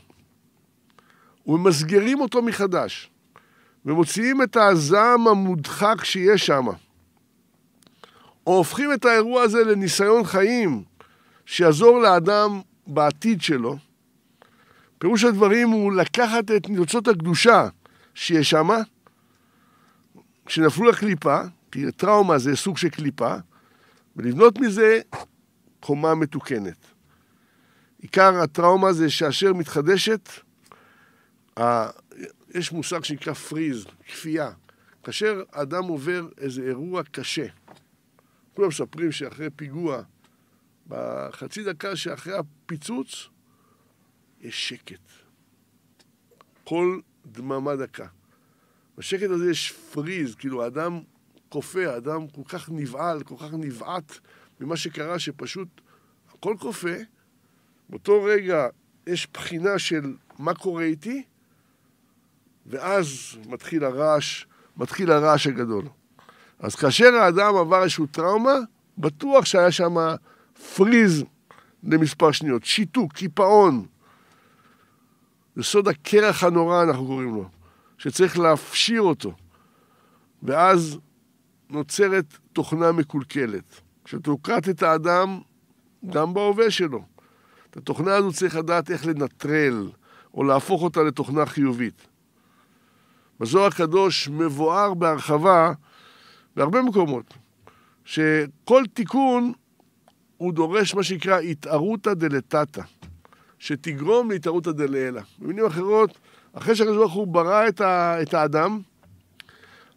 וממסגרים אותו מחדש ומוציאים את הזעם המודחק שיש שם, או הופכים את האירוע הזה לניסיון חיים שיעזור לאדם בעתיד שלו, פירוש הדברים הוא לקחת את ניצוצות הקדושה שיש שם כשנפלו לקליפה, כי טראומה זה סוג של קליפה, ולבנות מזה חומה מתוקנת. עיקר הטראומה זה שאשר מתחדשת, ה... יש מושג שנקרא פריז, כפייה. כאשר אדם עובר איזה אירוע קשה, כולם מספרים שאחרי פיגוע, בחצי דקה שאחרי הפיצוץ, יש שקט. כל דממה דקה. בשקט הזה יש פריז, כאילו האדם קופא, האדם כל כך נבהל, כל כך נבעט ממה שקרה, שפשוט הכל קופא. באותו רגע יש בחינה של מה קורה איתי, ואז מתחיל הרעש, מתחיל הרעש הגדול. אז כאשר האדם עבר איזושהי טראומה, בטוח שהיה שם פריז למספר שניות, שיתוק, קיפאון. זה סוד הקרח הנורא, אנחנו קוראים לו. שצריך להפשיר אותו. ואז נוצרת תוכנה מקולקלת, שתוקעת את האדם גם בהווה שלו. את התוכנה הזו צריך לדעת איך לנטרל, או להפוך אותה לתוכנה חיובית. בזוהר הקדוש מבואר בהרחבה בהרבה מקומות, שכל תיקון הוא דורש מה שנקרא התערותא דלתתא, שתגרום להתערותא דלעילא. במילים אחרות, אחרי שהקדוש ברוך הוא ברא את, ה, את האדם,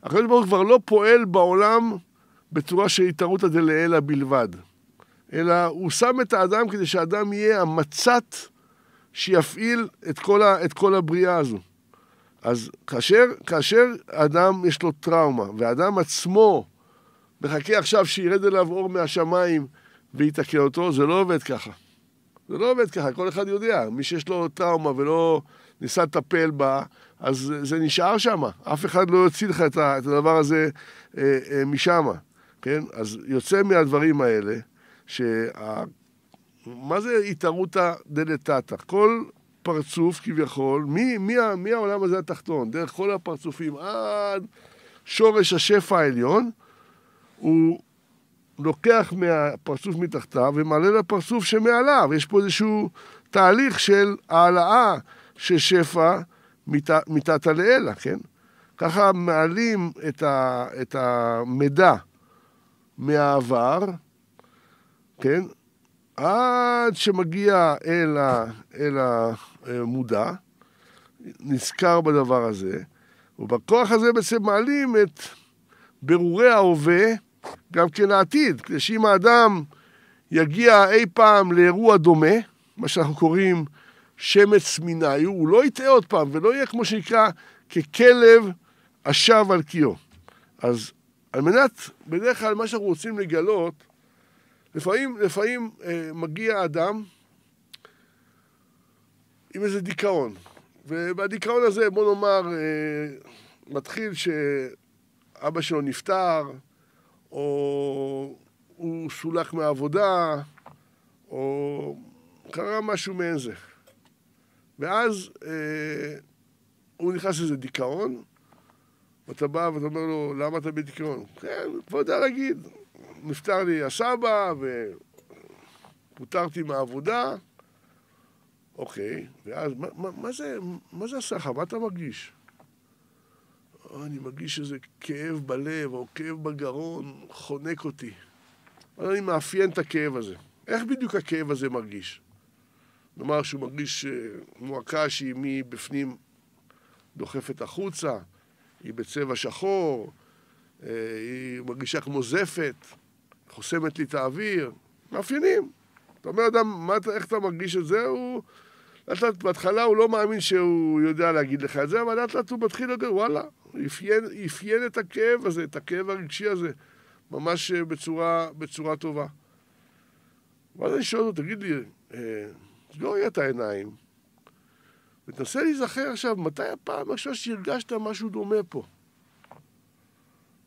הקדוש ברוך הוא כבר לא פועל בעולם בצורה של התערותא דלעילא בלבד, אלא הוא שם את האדם כדי שהאדם יהיה המצת שיפעיל את כל, ה, את כל הבריאה הזו. אז כאשר, כאשר אדם יש לו טראומה, והאדם עצמו מחכה עכשיו שירד אליו אור מהשמיים ויתקן אותו, זה לא עובד ככה. זה לא עובד ככה, כל אחד יודע. מי שיש לו טראומה ולא ניסה לטפל בה, אז זה נשאר שם. אף אחד לא יוציא לך את הדבר הזה אה, אה, משם, כן? אז יוצא מהדברים האלה, שה... מה זה התערותא דלתתא? כל פרצוף כביכול, מי, מי, מי העולם הזה התחתון? דרך כל הפרצופים עד שורש השפע העליון, הוא לוקח מהפרצוף מתחתיו ומעלה לפרצוף שמעליו. יש פה איזשהו תהליך של העלאה ששפע מתתא לאלה, כן? ככה מעלים את, ה, את המידע מהעבר, כן? עד שמגיע אל, ה, אל המודע, נזכר בדבר הזה, ובכוח הזה בעצם מעלים את ברורי ההווה גם כן לעתיד, כדי שאם האדם יגיע אי פעם לאירוע דומה, מה שאנחנו קוראים שמץ מיניו, הוא לא יטעה עוד פעם, ולא יהיה כמו שנקרא ככלב השב על קיו. אז על מנת, בדרך כלל מה שאנחנו רוצים לגלות, לפעמים, לפעמים אה, מגיע אדם עם איזה דיכאון, ובדיכאון הזה, בוא נאמר, אה, מתחיל שאבא שלו נפטר, או הוא סולח מהעבודה, או קרה משהו מעין זה. ואז אה, הוא נכנס לזה דיכאון, ואתה בא ואתה אומר לו, למה אתה בדיכאון? כן, כבר יודע להגיד, נפטר לי הסבא ופוטרתי מהעבודה. אוקיי, ואז מה, מה, זה, מה זה הסחה? מה אתה מרגיש? אני מרגיש איזה כאב בלב או כאב בגרון חונק אותי. אז אני מאפיין את הכאב הזה. איך בדיוק הכאב הזה מרגיש? נאמר שהוא מרגיש אה, מועקה שהיא מבפנים דוחפת החוצה, היא בצבע שחור, אה, היא מרגישה כמו זפת, חוסמת לי את האוויר, מאפיינים. אתה אומר, אדם, מה, איך אתה מרגיש את זה? הוא... לאט לאט בהתחלה הוא לא מאמין שהוא יודע להגיד לך את זה, אבל לאט לאט הוא מתחיל לדבר, וואלה, אפיין, אפיין את הכאב הזה, את הכאב הרגשי הזה, ממש אה, בצורה, בצורה טובה. ואז אני שואל אותו, תגיד לי, לא תסגור את העיניים, ותנסה להיזכר עכשיו, מתי הפעם עכשיו שהרגשת משהו דומה פה?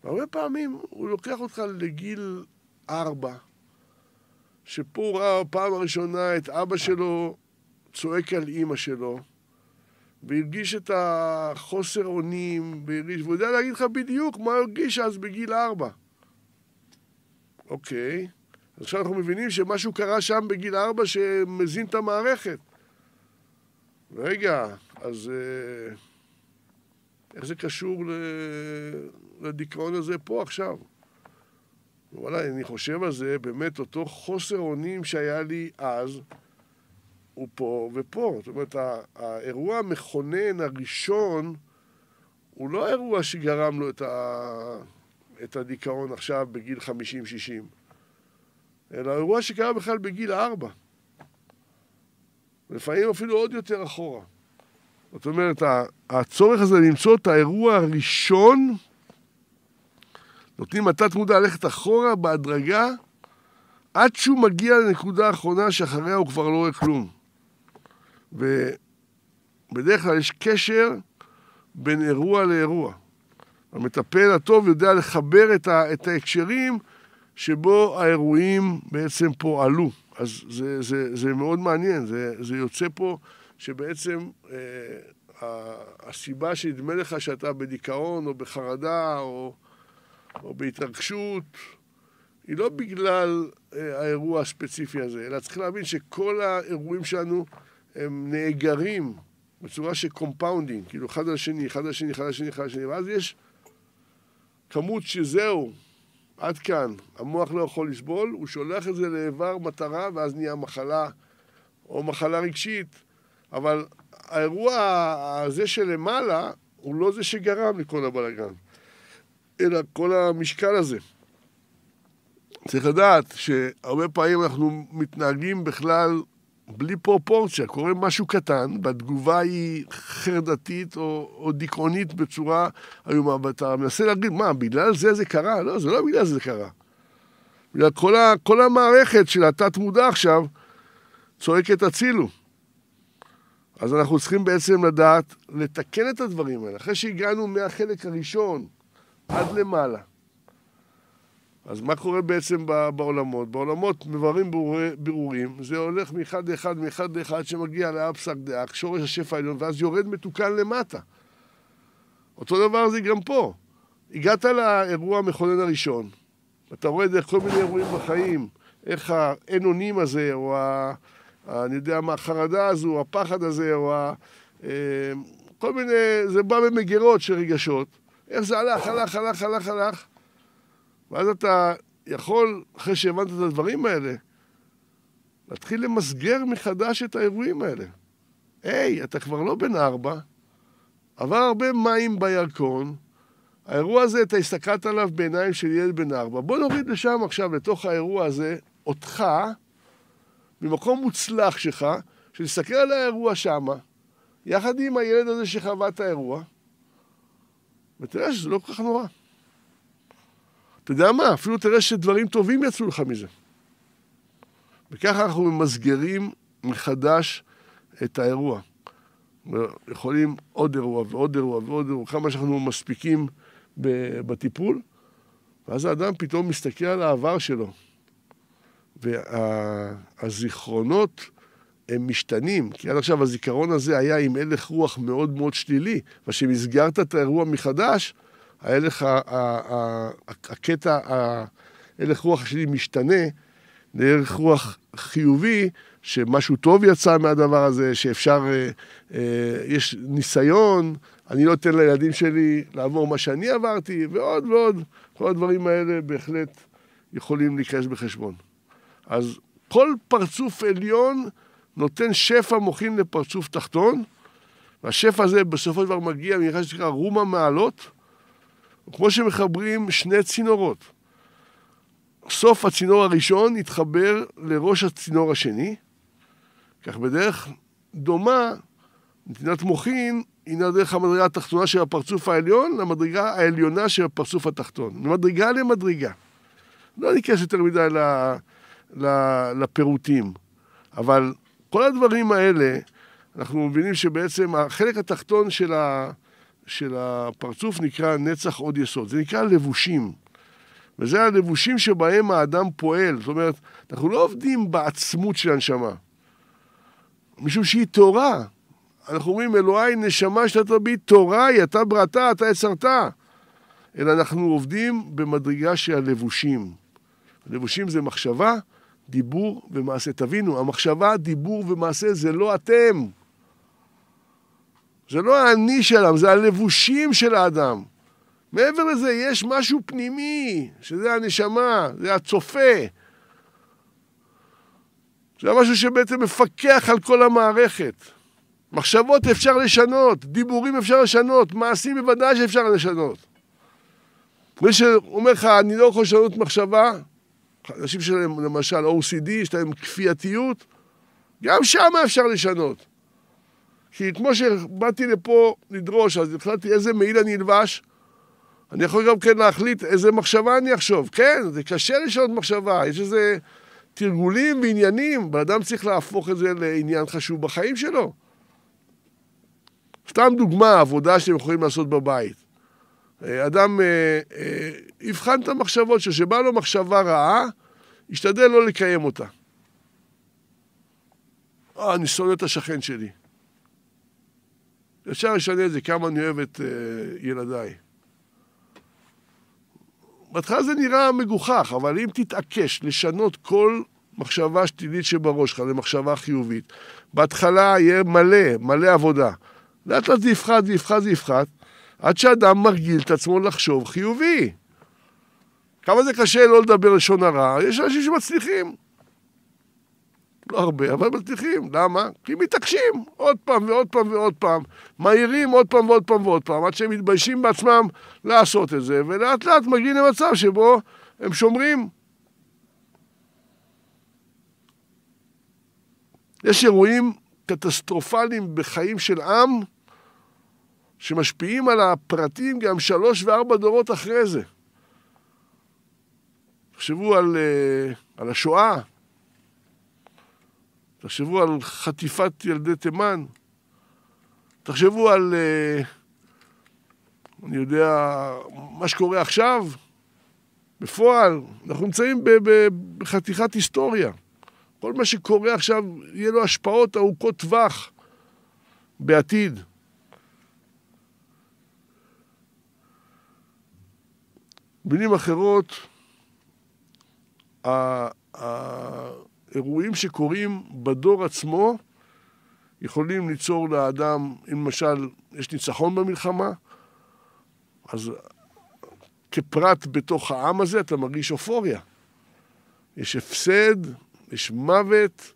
הרבה פעמים הוא לוקח אותך לגיל ארבע, שפה הוא ראה בפעם הראשונה את אבא שלו צועק על אימא שלו, והרגיש את החוסר אונים, והרגיש, והוא יודע להגיד לך בדיוק מה הוא הרגיש אז בגיל ארבע. אוקיי, Okay. עכשיו אנחנו מבינים שמשהו קרה שם בגיל ארבע שמזין את המערכת. רגע, אז אה, איך זה קשור לדיכאון הזה פה עכשיו? וואלה, אני חושב על זה, באמת אותו חוסר אונים שהיה לי אז, הוא פה ופה. זאת אומרת, האירוע המכונן הראשון, הוא לא האירוע שגרם לו את, את הדיכאון עכשיו בגיל 50-60. אלא אירוע שקרה בכלל בגיל ארבע. לפעמים אפילו עוד יותר אחורה. זאת אומרת, הצורך הזה למצוא את האירוע הראשון, נותנים התת מודע ללכת אחורה בהדרגה, עד שהוא מגיע לנקודה האחרונה שאחריה הוא כבר לא רואה כלום. ובדרך כלל יש קשר בין אירוע לאירוע. המטפל הטוב יודע לחבר את, ה... את ההקשרים שבו האירועים בעצם פועלו. אז זה, זה, זה מאוד מעניין, זה, זה יוצא פה שבעצם אה, הסיבה שנדמה לך שאתה בדיכאון או בחרדה או, או בהתרגשות, היא לא בגלל אה, האירוע הספציפי הזה, אלא צריך להבין שכל האירועים שלנו הם נאגרים בצורה של קומפאונדינג, כאילו אחד על השני, אחד על השני, אחד על השני, אחד על השני, ואז יש כמות שזהו, עד כאן, המוח לא יכול לסבול, הוא שולח את זה לאיבר מטרה ואז נהיה מחלה או מחלה רגשית. אבל האירוע הזה שלמעלה הוא לא זה שגרם לכל הבלאגן, אלא כל המשקל הזה. צריך לדעת שהרבה פעמים אנחנו מתנהגים בכלל בלי פרופורציה, קורה משהו קטן, והתגובה היא חרדתית או, או דיכאונית בצורה איומה, ואתה מנסה להגיד, מה, בגלל זה זה קרה? לא, זה לא בגלל זה זה קרה. בגלל כל, ה, כל המערכת של התת-מודע עכשיו צועקת הצילו. אז אנחנו צריכים בעצם לדעת לתקן את הדברים האלה. אחרי שהגענו מהחלק הראשון עד למעלה, אז מה קורה בעצם בעולמות? בעולמות מברים ברורים, זה הולך מאחד לאחד, מאחד לאחד, שמגיע לאפסק דאק, שורש השפע העליון, ואז יורד מתוקן למטה. אותו דבר זה גם פה. הגעת לאירוע המכונן הראשון, אתה רואה דרך כל מיני אירועים בחיים, איך האין אונים הזה, או ה... אני יודע מה, החרדה הזו, הפחד הזה, או ה... אה, כל מיני, זה בא במגירות של רגשות. איך זה הלך, הלך, הלך, הלך, הלך. ואז אתה יכול, אחרי שהבנת את הדברים האלה, להתחיל למסגר מחדש את האירועים האלה. היי, hey, אתה כבר לא בן ארבע, עבר הרבה מים בירקון, האירוע הזה, אתה הסתכלת עליו בעיניים של ילד בן ארבע. בוא נוריד לשם עכשיו, לתוך האירוע הזה, אותך, ממקום מוצלח שלך, שנסתכל על האירוע שמה, יחד עם הילד הזה שחווה את האירוע, ותראה שזה לא כל כך נורא. אתה יודע מה? אפילו תראה שדברים טובים יצאו לך מזה. וככה אנחנו ממסגרים מחדש את האירוע. יכולים עוד אירוע ועוד אירוע ועוד אירוע, כמה שאנחנו מספיקים בטיפול, ואז האדם פתאום מסתכל על העבר שלו. והזיכרונות וה, הם משתנים, כי עד עכשיו הזיכרון הזה היה עם הלך רוח מאוד מאוד שלילי, וכשמסגרת את האירוע מחדש, ההלך, הקטע, ההלך רוח השני משתנה לערך רוח חיובי, שמשהו טוב יצא מהדבר הזה, שאפשר, אה, אה, יש ניסיון, אני לא אתן לילדים שלי לעבור מה שאני עברתי, ועוד ועוד. כל הדברים האלה בהחלט יכולים להיכנס בחשבון. אז כל פרצוף עליון נותן שפע מוחין לפרצוף תחתון, והשפע הזה בסופו של דבר מגיע אני ממה שנקרא רומא מעלות, כמו שמחברים שני צינורות. סוף הצינור הראשון יתחבר לראש הצינור השני, כך בדרך דומה, נתינת מוחין הנה דרך המדרגה התחתונה של הפרצוף העליון למדרגה העליונה של הפרצוף התחתון. ממדרגה למדרגה. לא ניכנס יותר מדי ל, ל, לפירוטים, אבל כל הדברים האלה, אנחנו מבינים שבעצם החלק התחתון של ה... של הפרצוף נקרא נצח עוד יסוד, זה נקרא לבושים. וזה הלבושים שבהם האדם פועל. זאת אומרת, אנחנו לא עובדים בעצמות של הנשמה, משום שהיא תורה. אנחנו אומרים, אלוהי נשמה שאתה תביא תורה היא, אתה בראתה, אתה יצרתה. אלא אנחנו עובדים במדרגה של הלבושים. הלבושים זה מחשבה, דיבור ומעשה. תבינו, המחשבה, דיבור ומעשה זה לא אתם. זה לא האני של האדם, זה הלבושים של האדם. מעבר לזה, יש משהו פנימי, שזה הנשמה, זה הצופה. זה משהו שבעצם מפקח על כל המערכת. מחשבות אפשר לשנות, דיבורים אפשר לשנות, מעשים בוודאי שאפשר לשנות. מי שאומר לך, אני לא יכול לשנות מחשבה, אנשים שלהם למשל OCD, יש להם כפייתיות, גם שם אפשר לשנות. כי כמו שבאתי לפה לדרוש, אז החלטתי איזה מעיל אני אלבש, אני יכול גם כן להחליט איזה מחשבה אני אחשוב. כן, זה קשה לשנות מחשבה, יש איזה תרגולים ועניינים, בן אדם צריך להפוך את זה לעניין חשוב בחיים שלו. סתם דוגמה, עבודה שאתם יכולים לעשות בבית. אה, אדם אה, אה, יבחן את המחשבות שלו, שבאה לו מחשבה רעה, ישתדל לא לקיים אותה. אה, אני שונא את השכן שלי. אפשר לשנות את זה, כמה אני אוהב את אה, ילדיי. בהתחלה זה נראה מגוחך, אבל אם תתעקש לשנות כל מחשבה שתילית שבראש שלך למחשבה חיובית, בהתחלה יהיה מלא, מלא עבודה. לאט לאט זה יפחת, זה יפחת, זה יפחת, עד שאדם מרגיל את עצמו לחשוב חיובי. כמה זה קשה לא לדבר לשון הרע, יש אנשים שמצליחים. לא הרבה, אבל מבטיחים. למה? כי מתעקשים עוד פעם ועוד פעם ועוד פעם, מהירים עוד פעם ועוד פעם ועוד פעם, עד שהם מתביישים בעצמם לעשות את זה, ולאט לאט מגיעים למצב שבו הם שומרים. יש אירועים קטסטרופליים בחיים של עם, שמשפיעים על הפרטים גם שלוש וארבע דורות אחרי זה. תחשבו על, אה, על השואה, תחשבו על חטיפת ילדי תימן, תחשבו על, אה, אני יודע, מה שקורה עכשיו, בפועל, אנחנו נמצאים בחתיכת היסטוריה. כל מה שקורה עכשיו, יהיה לו השפעות ארוכות טווח בעתיד. במילים אחרות, אירועים שקורים בדור עצמו יכולים ליצור לאדם, אם למשל יש ניצחון במלחמה, אז כפרט בתוך העם הזה אתה מרגיש אופוריה. יש הפסד, יש מוות,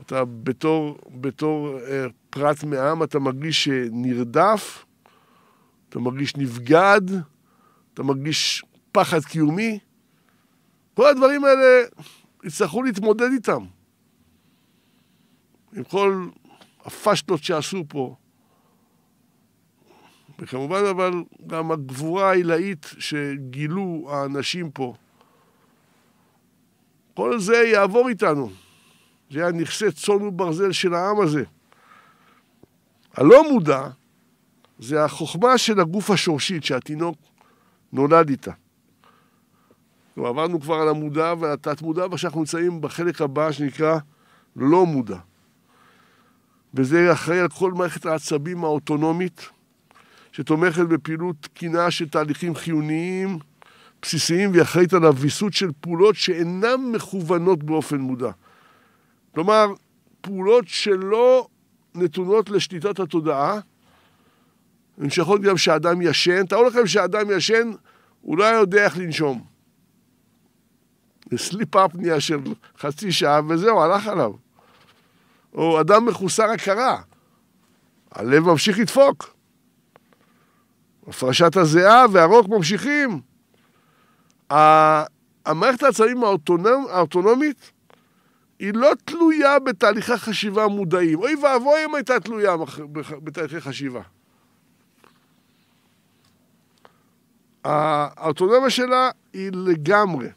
אתה בתור, בתור אה, פרט מעם, אתה מרגיש שנרדף, אתה מרגיש נבגד, אתה מרגיש פחד קיומי. כל הדברים האלה יצטרכו להתמודד איתם. עם כל הפשטות שעשו פה. וכמובן אבל גם הגבורה העילאית שגילו האנשים פה. כל זה יעבור איתנו. זה היה נכסי צאן וברזל של העם הזה. הלא מודע זה החוכמה של הגוף השורשית שהתינוק נולד איתה. כלומר, עברנו כבר על המודע ועל התת-מודע, ועכשיו אנחנו נמצאים בחלק הבא שנקרא לא מודע. וזה אחראי על כל מערכת העצבים האוטונומית, שתומכת בפעילות תקינה של תהליכים חיוניים, בסיסיים, והיא אחראית על הוויסות של פעולות שאינן מכוונות באופן מודע. כלומר, פעולות שלא נתונות לשליטת התודעה, נמשכות גם כשאדם ישן. תארו לכם שאדם ישן, הוא לא יודע איך לנשום. סליפ אפניה של חצי שעה, וזהו, הלך עליו. הוא אדם מחוסר הכרה, הלב ממשיך לדפוק. הפרשת הזיעה והרוק ממשיכים. המערכת העצבים האוטונומ, האוטונומית היא לא תלויה בתהליכי חשיבה מודעים. אוי ואבוי אם הייתה תלויה בתהליכי חשיבה. האוטונומיה שלה היא לגמרי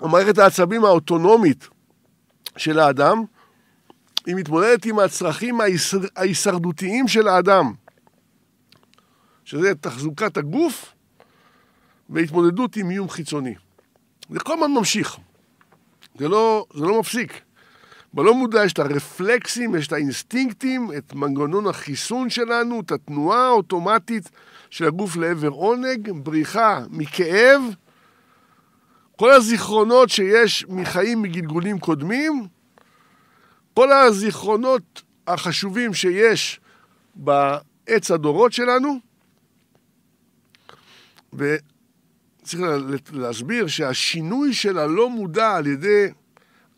המערכת העצבים האוטונומית של האדם, היא מתמודדת עם הצרכים ההישרדותיים של האדם, שזה תחזוקת הגוף והתמודדות עם איום חיצוני. זה כל הזמן ממשיך, זה לא, זה לא מפסיק. בלא מודע יש את הרפלקסים, יש את האינסטינקטים, את מנגנון החיסון שלנו, את התנועה האוטומטית של הגוף לעבר עונג, בריחה מכאב, כל הזיכרונות שיש מחיים מגלגולים קודמים, כל הזיכרונות החשובים שיש בעץ הדורות שלנו, וצריך להסביר שהשינוי של הלא מודע על ידי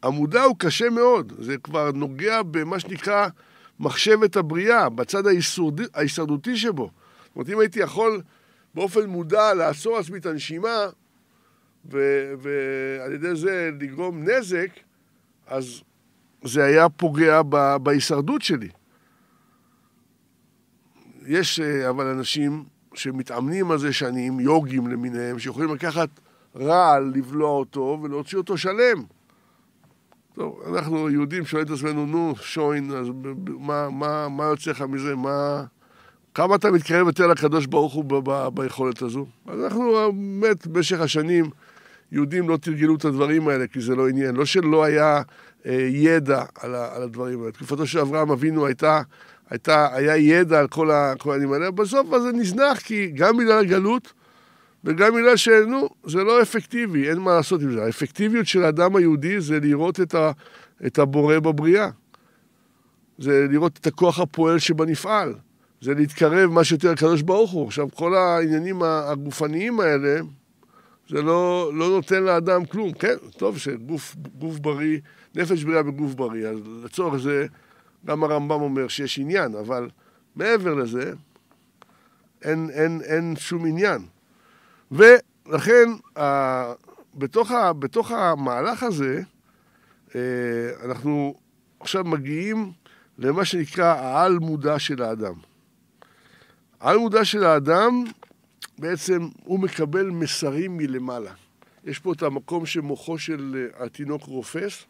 המודע הוא קשה מאוד, זה כבר נוגע במה שנקרא מחשבת הבריאה, בצד ההישרדותי שבו. זאת אומרת, אם הייתי יכול באופן מודע לעצור עצמי את הנשימה, ו- ועל ידי זה לגרום נזק, אז זה היה פוגע ב- בהישרדות שלי. יש אה, אבל אנשים שמתאמנים על זה שנים, יוגים למיניהם, שיכולים לקחת רעל, לבלוע אותו ולהוציא אותו שלם. טוב, אנחנו יהודים שואלים את עצמנו, נו, שוין, אז מה, מה, מה יוצא לך מזה? מה, כמה אתה מתקרב יותר לקדוש ברוך הוא ב- ב- ביכולת הזו? אז אנחנו באמת במשך השנים, יהודים לא תרגלו את הדברים האלה, כי זה לא עניין. לא שלא היה אה, ידע על, ה- על הדברים האלה. תקופתו של אברהם אבינו הייתה, הייתה, היה ידע על כל, ה- העניינים האלה. בסוף זה נזנח, כי גם בגלל הגלות, וגם בגלל שנו, זה לא אפקטיבי, אין מה לעשות עם זה. האפקטיביות של האדם היהודי זה לראות את, ה, את הבורא בבריאה. זה לראות את הכוח הפועל שבנפעל. זה להתקרב מה שיותר לקדוש ברוך הוא. עכשיו, כל העניינים הגופניים האלה, זה לא, לא נותן לאדם כלום. כן, טוב שגוף בריא, נפש בריאה בגוף בריא, אז לצורך זה גם הרמב"ם אומר שיש עניין, אבל מעבר לזה, אין, אין, אין שום עניין. ולכן, ה, בתוך, ה, בתוך המהלך הזה, אה, אנחנו עכשיו מגיעים למה שנקרא העל-מודע של האדם. על מודע של האדם, בעצם הוא מקבל מסרים מלמעלה. יש פה את המקום שמוחו של אה, התינוק רופס,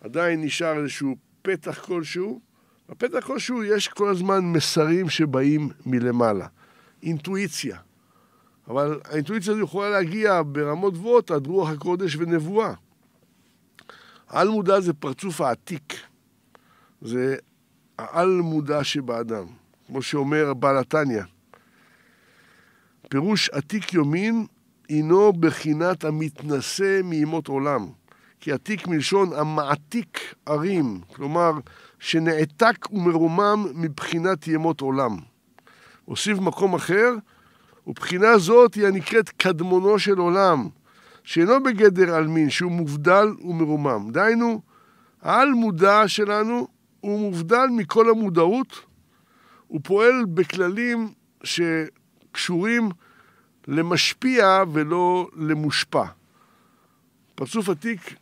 עדיין נשאר איזשהו פתח כלשהו. בפתח כלשהו יש כל הזמן מסרים שבאים מלמעלה. אינטואיציה. אבל האינטואיציה הזו יכולה להגיע ברמות גבוהות עד רוח הקודש ונבואה. העל מודע זה פרצוף העתיק. זה העל מודע שבאדם. כמו שאומר בעל התניא. פירוש עתיק יומין הינו בחינת המתנשא מימות עולם, כי עתיק מלשון המעתיק ערים, כלומר שנעתק ומרומם מבחינת ימות עולם. הוסיף מקום אחר, ובחינה זאת היא הנקראת קדמונו של עולם, שאינו בגדר עלמין, שהוא מובדל ומרומם. דהיינו, העל מודע שלנו הוא מובדל מכל המודעות הוא פועל בכללים שקשורים למשפיע ולא למושפע. פרצוף עתיק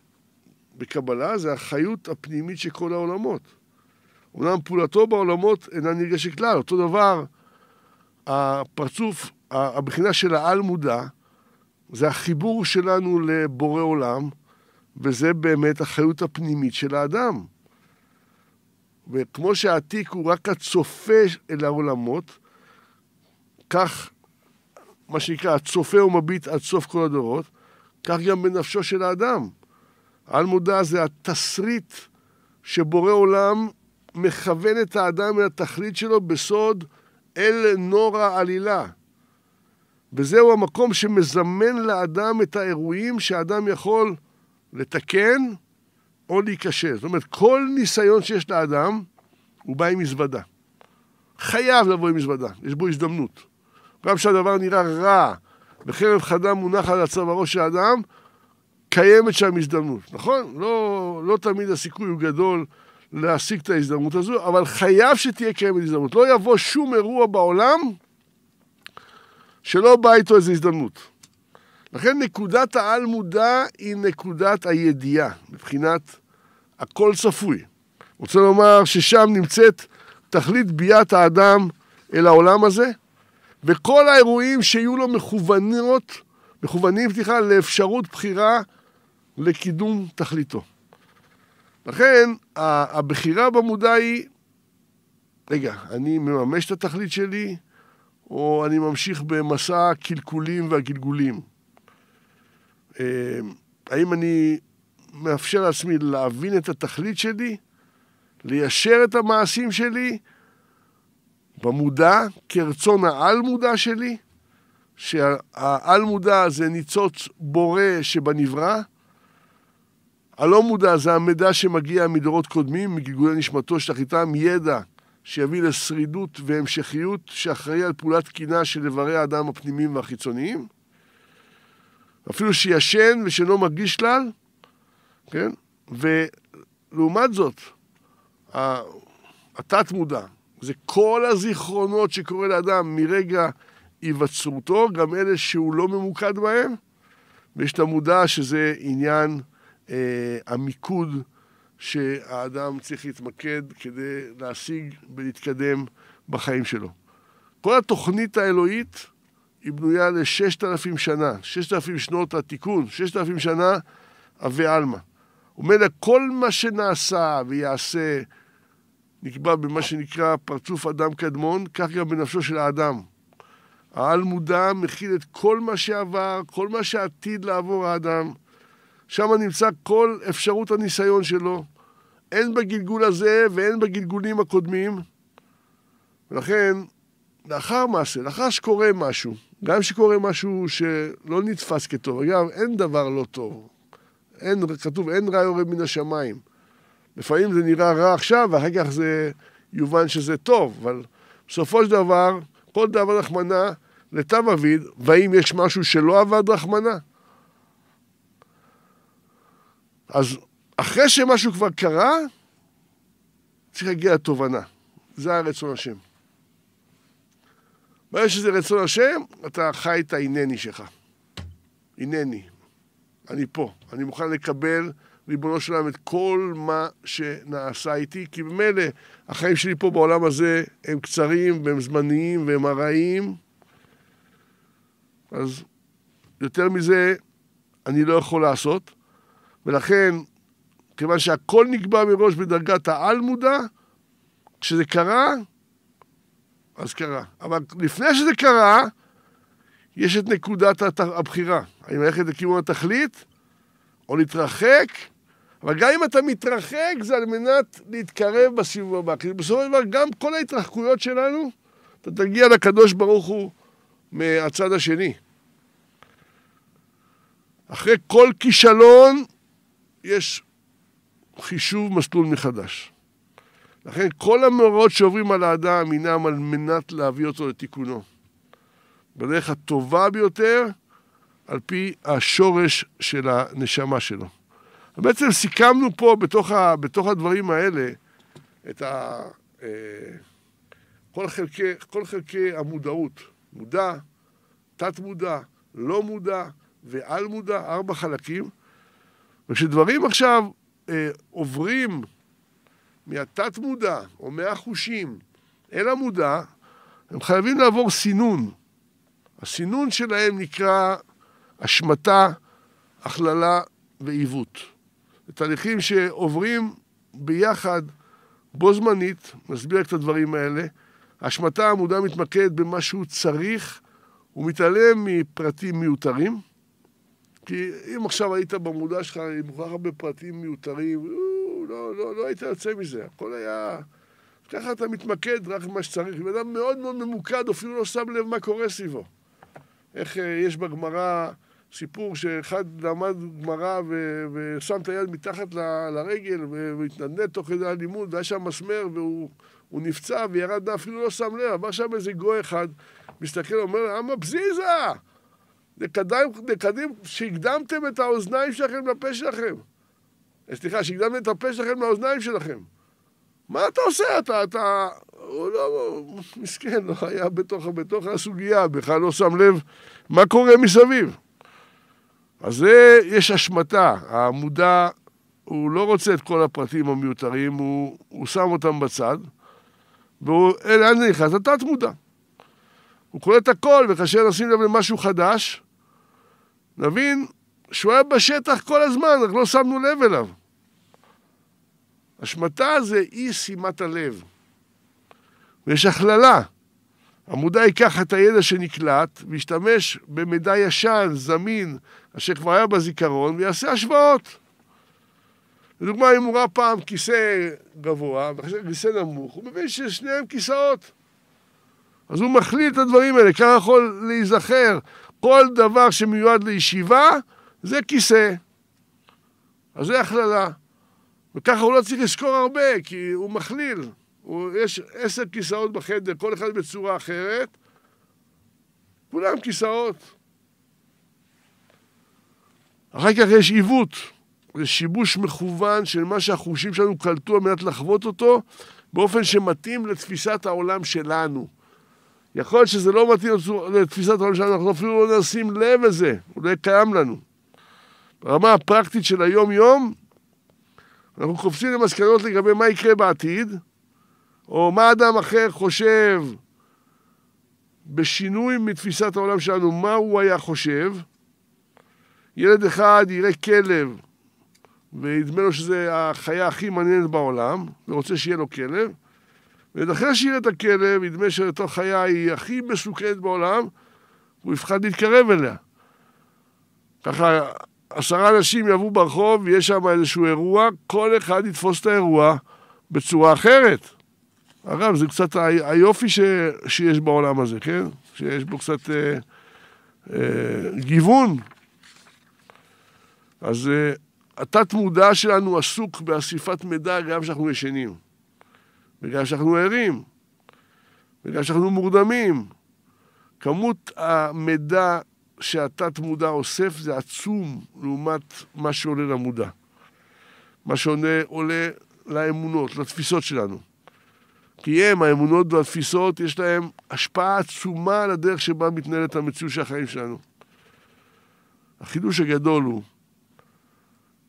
בקבלה זה החיות הפנימית של כל העולמות. אומנם פעולתו בעולמות אינה נרגשת כלל, אותו דבר הפרצוף, הבחינה של העל-מודע, זה החיבור שלנו לבורא עולם, וזה באמת החיות הפנימית של האדם. וכמו שהעתיק הוא רק הצופה אל העולמות, כך, מה שנקרא, הצופה מביט עד סוף כל הדורות, כך גם בנפשו של האדם. על מודע זה התסריט שבורא עולם מכוון את האדם אל התכלית שלו בסוד אל נור העלילה. וזהו המקום שמזמן לאדם את האירועים שהאדם יכול לתקן או להיכשל. זאת אומרת, כל ניסיון שיש לאדם, הוא בא עם מזוודה. חייב לבוא עם מזוודה, יש בו הזדמנות. גם כשהדבר נראה רע, וחרב חדה מונח על הצווארו של האדם, קיימת שם הזדמנות, נכון? לא, לא תמיד הסיכוי הוא גדול להשיג את ההזדמנות הזו, אבל חייב שתהיה קיימת הזדמנות. לא יבוא שום אירוע בעולם שלא בא איתו איזו הזדמנות. לכן נקודת העל-מודע היא נקודת הידיעה, מבחינת הכל צפוי. רוצה לומר ששם נמצאת תכלית ביאת האדם אל העולם הזה, וכל האירועים שיהיו לו מכוונות, מכוונים, סליחה, לאפשרות בחירה לקידום תכליתו. לכן, הבחירה במודע היא, רגע, אני מממש את התכלית שלי, או אני ממשיך במסע הקלקולים והגלגולים? אה, האם אני מאפשר לעצמי להבין את התכלית שלי, ליישר את המעשים שלי במודע, כרצון העל-מודע שלי, שהעל-מודע זה ניצוץ בורא שבנברא, הלא מודע זה המידע שמגיע מדורות קודמים, מגלגולי נשמתו של החיטם, ידע שיביא לשרידות והמשכיות שאחראי על פעולת תקינה של איברי האדם הפנימיים והחיצוניים. אפילו שישן ושאינו מרגיש כלל, כן? ולעומת זאת, התת-מודע, זה כל הזיכרונות שקורה לאדם מרגע היווצרותו, גם אלה שהוא לא ממוקד בהם, ויש את המודע שזה עניין אה, המיקוד שהאדם צריך להתמקד כדי להשיג ולהתקדם בחיים שלו. כל התוכנית האלוהית היא בנויה לששת אלפים שנה, ששת אלפים שנות התיקון, ששת אלפים שנה עבי עלמא. אומר, כל מה שנעשה ויעשה נקבע במה שנקרא פרצוף אדם קדמון, כך גם בנפשו של האדם. העל-מודע מכיל את כל מה שעבר, כל מה שעתיד לעבור האדם. שם נמצא כל אפשרות הניסיון שלו. הן בגלגול הזה והן בגלגולים הקודמים. ולכן, לאחר מעשה, לאחר שקורה משהו, גם שקורה משהו שלא נתפס כטוב, אגב, אין דבר לא טוב. אין, כתוב, אין רע יורד מן השמיים. לפעמים זה נראה רע עכשיו, ואחר כך זה יובן שזה טוב, אבל בסופו של דבר, כל דבר רחמנה לטו אביד, והאם יש משהו שלא עבד רחמנה? אז אחרי שמשהו כבר קרה, צריך להגיע לתובנה. זה הרצון השם. ברגע שזה רצון השם, אתה חי את ההינני שלך. הנני, אני פה, אני מוכן לקבל, ריבונו של עולם, את כל מה שנעשה איתי, כי ממילא החיים שלי פה בעולם הזה הם קצרים והם זמניים והם ארעים. אז יותר מזה אני לא יכול לעשות, ולכן, כיוון שהכל נקבע מראש בדרגת העל-מודע, כשזה קרה, אז קרה. אבל לפני שזה קרה, יש את נקודת הבחירה, האם ללכת לכיוון התכלית או להתרחק, אבל גם אם אתה מתרחק זה על מנת להתקרב בסיבוב הבא, כי בסופו של דבר גם כל ההתרחקויות שלנו, אתה תגיע לקדוש ברוך הוא מהצד השני. אחרי כל כישלון יש חישוב מסלול מחדש. לכן כל המאורעות שעוברים על האדם הינם על מנת להביא אותו לתיקונו. בדרך הטובה ביותר, על פי השורש של הנשמה שלו. בעצם סיכמנו פה, בתוך, ה, בתוך הדברים האלה, את ה... אה, כל חלקי, כל חלקי המודעות, מודע, תת-מודע, לא מודע ועל מודע, ארבע חלקים. וכשדברים עכשיו אה, עוברים מהתת-מודע או מהחושים אל המודע, הם חייבים לעבור סינון. הסינון שלהם נקרא השמטה, הכללה ועיוות. זה תהליכים שעוברים ביחד, בו זמנית, נסביר את הדברים האלה. השמטה המודע מתמקד במה שהוא צריך, הוא מתעלם מפרטים מיותרים. כי אם עכשיו היית במודע שלך עם כל כך הרבה פרטים מיותרים, לא, לא, לא היית יוצא מזה, הכל היה... ככה אתה מתמקד רק במה שצריך. בן אדם מאוד מאוד ממוקד, אפילו לא שם לב מה קורה סביבו. איך אה, יש בגמרא סיפור שאחד למד גמרא ו- ושם את היד מתחת ל- לרגל והתנדנד תוך כדי הלימוד, והיה שם מסמר והוא נפצע וירד, אפילו לא שם לב, עבר שם איזה גוי אחד, מסתכל, אומר, אמא בזיזה! לקדם, לקדם, שהקדמתם את האוזניים שלכם לפה שלכם. אה, סליחה, שהקדמתם את הפה שלכם לאוזניים שלכם. מה אתה עושה? אתה, אתה הוא לא, מסכן, לא היה בתוך, בתוך הסוגיה, בכלל לא שם לב מה קורה מסביב. אז זה, יש השמטה. המודע, הוא לא רוצה את כל הפרטים המיותרים, הוא, הוא שם אותם בצד, והוא, לאן זה נכנס? התת-מודע. הוא קולט הכל, וכאשר נשים לב למשהו חדש, נבין שהוא היה בשטח כל הזמן, רק לא שמנו לב אליו. השמטה זה אי שימת הלב. ויש הכללה. המודע ייקח את הידע שנקלט, וישתמש במידע ישן, זמין, אשר כבר היה בזיכרון, ויעשה השוואות. לדוגמה, אם הוא ראה פעם כיסא גבוה, ואחרי כיסא נמוך, הוא מבין ששניהם כיסאות. אז הוא מכליל את הדברים האלה, ככה יכול להיזכר. כל דבר שמיועד לישיבה, זה כיסא. אז זה הכללה. וככה הוא לא צריך לזכור הרבה, כי הוא מכליל. יש עשר כיסאות בחדר, כל אחד בצורה אחרת, כולם כיסאות. אחר כך יש עיוות, זה שיבוש מכוון של מה שהחושים שלנו קלטו על מנת לחוות אותו באופן שמתאים לתפיסת העולם שלנו. יכול להיות שזה לא מתאים לתפיסת העולם שלנו, אנחנו אפילו לא נשים לב לזה, אולי לא קיים לנו. ברמה הפרקטית של היום-יום, אנחנו קופצים למסקנות לגבי מה יקרה בעתיד, או מה אדם אחר חושב בשינוי מתפיסת העולם שלנו, מה הוא היה חושב. ילד אחד יראה כלב וידמה לו שזה החיה הכי מעניינת בעולם, ורוצה שיהיה לו כלב, וילד אחר שיראה את הכלב, ידמה שאותו חיה היא הכי מסוכנת בעולם, הוא יפחד להתקרב אליה. ככה עשרה אנשים יעברו ברחוב, ויש שם איזשהו אירוע, כל אחד יתפוס את האירוע בצורה אחרת. אגב, זה קצת היופי ש, שיש בעולם הזה, כן? שיש בו קצת אה, אה, גיוון. אז אה, התת-מודע שלנו עסוק באסיפת מידע גם כשאנחנו ישנים, וגם כשאנחנו ערים, וגם כשאנחנו מורדמים. כמות המידע שהתת-מודע אוסף זה עצום לעומת מה שעולה למודע. מה שעולה לאמונות, לתפיסות שלנו. כי הם, האמונות והתפיסות, יש להם השפעה עצומה על הדרך שבה מתנהלת המציאות של החיים שלנו. החידוש הגדול הוא,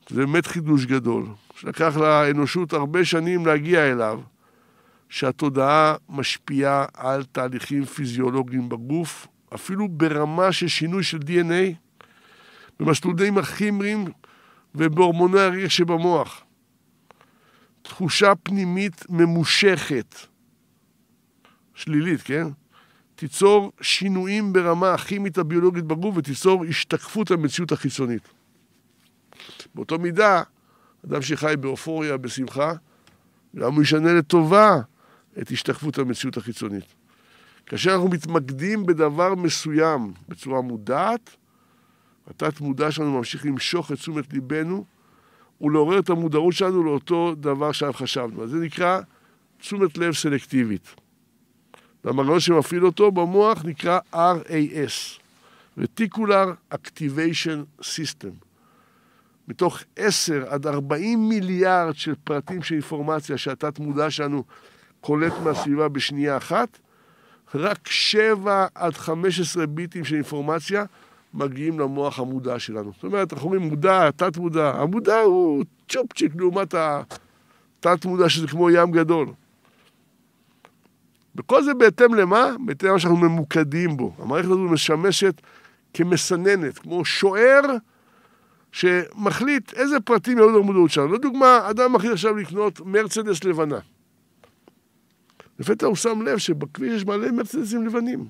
זה באמת חידוש גדול, שלקח לאנושות הרבה שנים להגיע אליו, שהתודעה משפיעה על תהליכים פיזיולוגיים בגוף, אפילו ברמה של שינוי של DNA, במסלולים הכימיים ובהורמוני הריח שבמוח. תחושה פנימית ממושכת, שלילית, כן? תיצור שינויים ברמה הכימית הביולוגית בגוף ותיצור השתקפות המציאות החיצונית. באותו מידה, אדם שחי באופוריה, בשמחה, גם הוא ישנה לטובה את השתקפות המציאות החיצונית. כאשר אנחנו מתמקדים בדבר מסוים בצורה מודעת, התת-מודע שלנו ממשיך למשוך את תשומת ליבנו ולעורר את המודעות שלנו לאותו דבר שעליו חשבנו. אז זה נקרא תשומת לב סלקטיבית. והמנגנון שמפעיל אותו במוח נקרא RAS, Reticular Activation System. מתוך 10 עד 40 מיליארד של פרטים של אינפורמציה שהתת-מודע שלנו קולט מהסביבה בשנייה אחת, רק 7 עד 15 ביטים של אינפורמציה מגיעים למוח המודע שלנו. זאת אומרת, אנחנו אומרים מודע, תת-מודע. המודע הוא צ'ופצ'יק לעומת התת-מודע, שזה כמו ים גדול. וכל זה בהתאם למה? בהתאם למה שאנחנו ממוקדים בו. המערכת הזו משמשת כמסננת, כמו שוער שמחליט איזה פרטים יעלו למודעות שלנו. לדוגמה, אדם מחליט עכשיו לקנות מרצדס לבנה. לפתע הוא שם לב שבכביש יש מלא מרצדסים לבנים.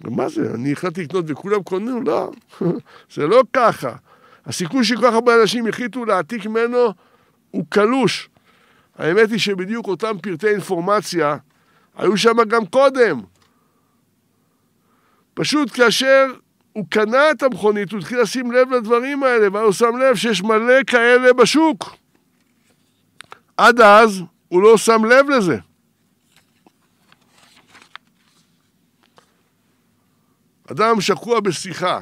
מה זה, אני החלטתי לקנות וכולם קונים? לא, זה לא ככה. הסיכוי שכל כך הרבה אנשים החליטו להעתיק ממנו הוא קלוש. האמת היא שבדיוק אותם פרטי אינפורמציה היו שם גם קודם. פשוט כאשר הוא קנה את המכונית, הוא התחיל לשים לב לדברים האלה, ואז הוא שם לב שיש מלא כאלה בשוק. עד אז הוא לא שם לב לזה. אדם שקוע בשיחה,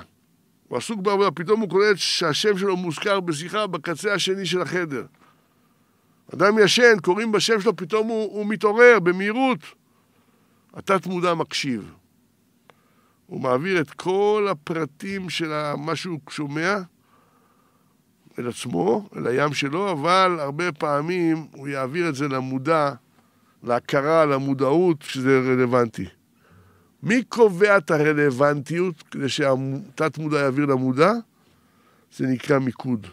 הוא עסוק בעבודה, פתאום הוא קולט שהשם שלו מוזכר בשיחה בקצה השני של החדר. אדם ישן, קוראים בשם שלו, פתאום הוא, הוא מתעורר במהירות. התת-מודע מקשיב. הוא מעביר את כל הפרטים של מה שהוא שומע אל עצמו, אל הים שלו, אבל הרבה פעמים הוא יעביר את זה למודע, להכרה, למודעות, שזה רלוונטי. מי קובע את הרלוונטיות כדי שהתת-מודע יעביר למודע? זה נקרא מיקוד.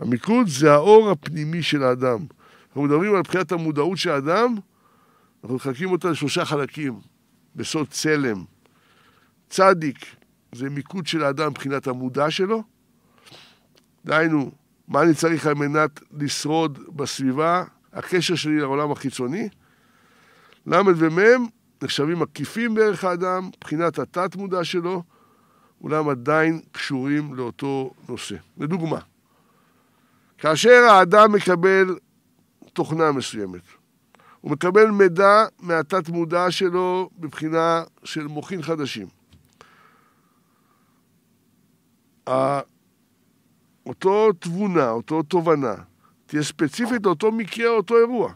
המיקוד זה האור הפנימי של האדם. אנחנו מדברים על בחינת המודעות של האדם, אנחנו מחלקים אותה לשלושה חלקים, בסוד צלם. צדיק זה מיקוד של האדם מבחינת המודע שלו, דהיינו, מה אני צריך על מנת לשרוד בסביבה, הקשר שלי לעולם החיצוני. ל' ומ' נחשבים עקיפים בערך האדם, מבחינת התת-מודע שלו, אולם עדיין קשורים לאותו נושא. לדוגמה, כאשר האדם מקבל תוכנה מסוימת, הוא מקבל מידע מהתת-מודע שלו מבחינה של מוחין חדשים. אותו תבונה, אותו תובנה, תהיה ספציפית לאותו מקרה, אותו אירוע.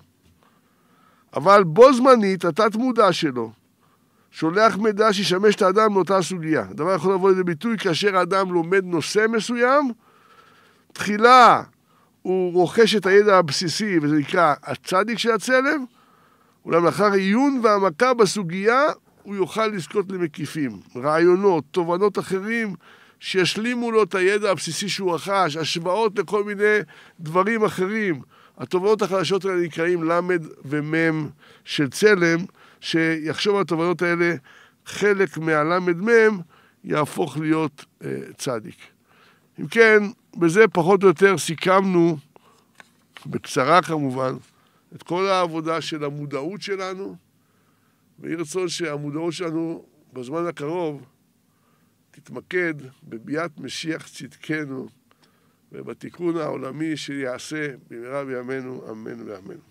אבל בו זמנית התת-מודע שלו שולח מידע שישמש את האדם לאותה סוגיה. הדבר יכול לבוא לידי ביטוי כאשר האדם לומד נושא מסוים, תחילה הוא רוכש את הידע הבסיסי, וזה נקרא הצדיק של הצלם, אולם לאחר עיון והעמקה בסוגיה, הוא יוכל לזכות למקיפים, רעיונות, תובנות אחרים, שישלימו לו את הידע הבסיסי שהוא רכש, השוואות לכל מיני דברים אחרים. התובנות החלשות האלה נקראים ל' ומ' של צלם, שיחשוב על התובנות האלה, חלק מ' יהפוך להיות אה, צדיק. אם כן, בזה פחות או יותר סיכמנו, בקצרה כמובן, את כל העבודה של המודעות שלנו, ויהי רצון שהמודעות שלנו בזמן הקרוב תתמקד בביאת משיח צדקנו. ובתיקון העולמי שיעשה במהרה בימינו, אמן ואמן.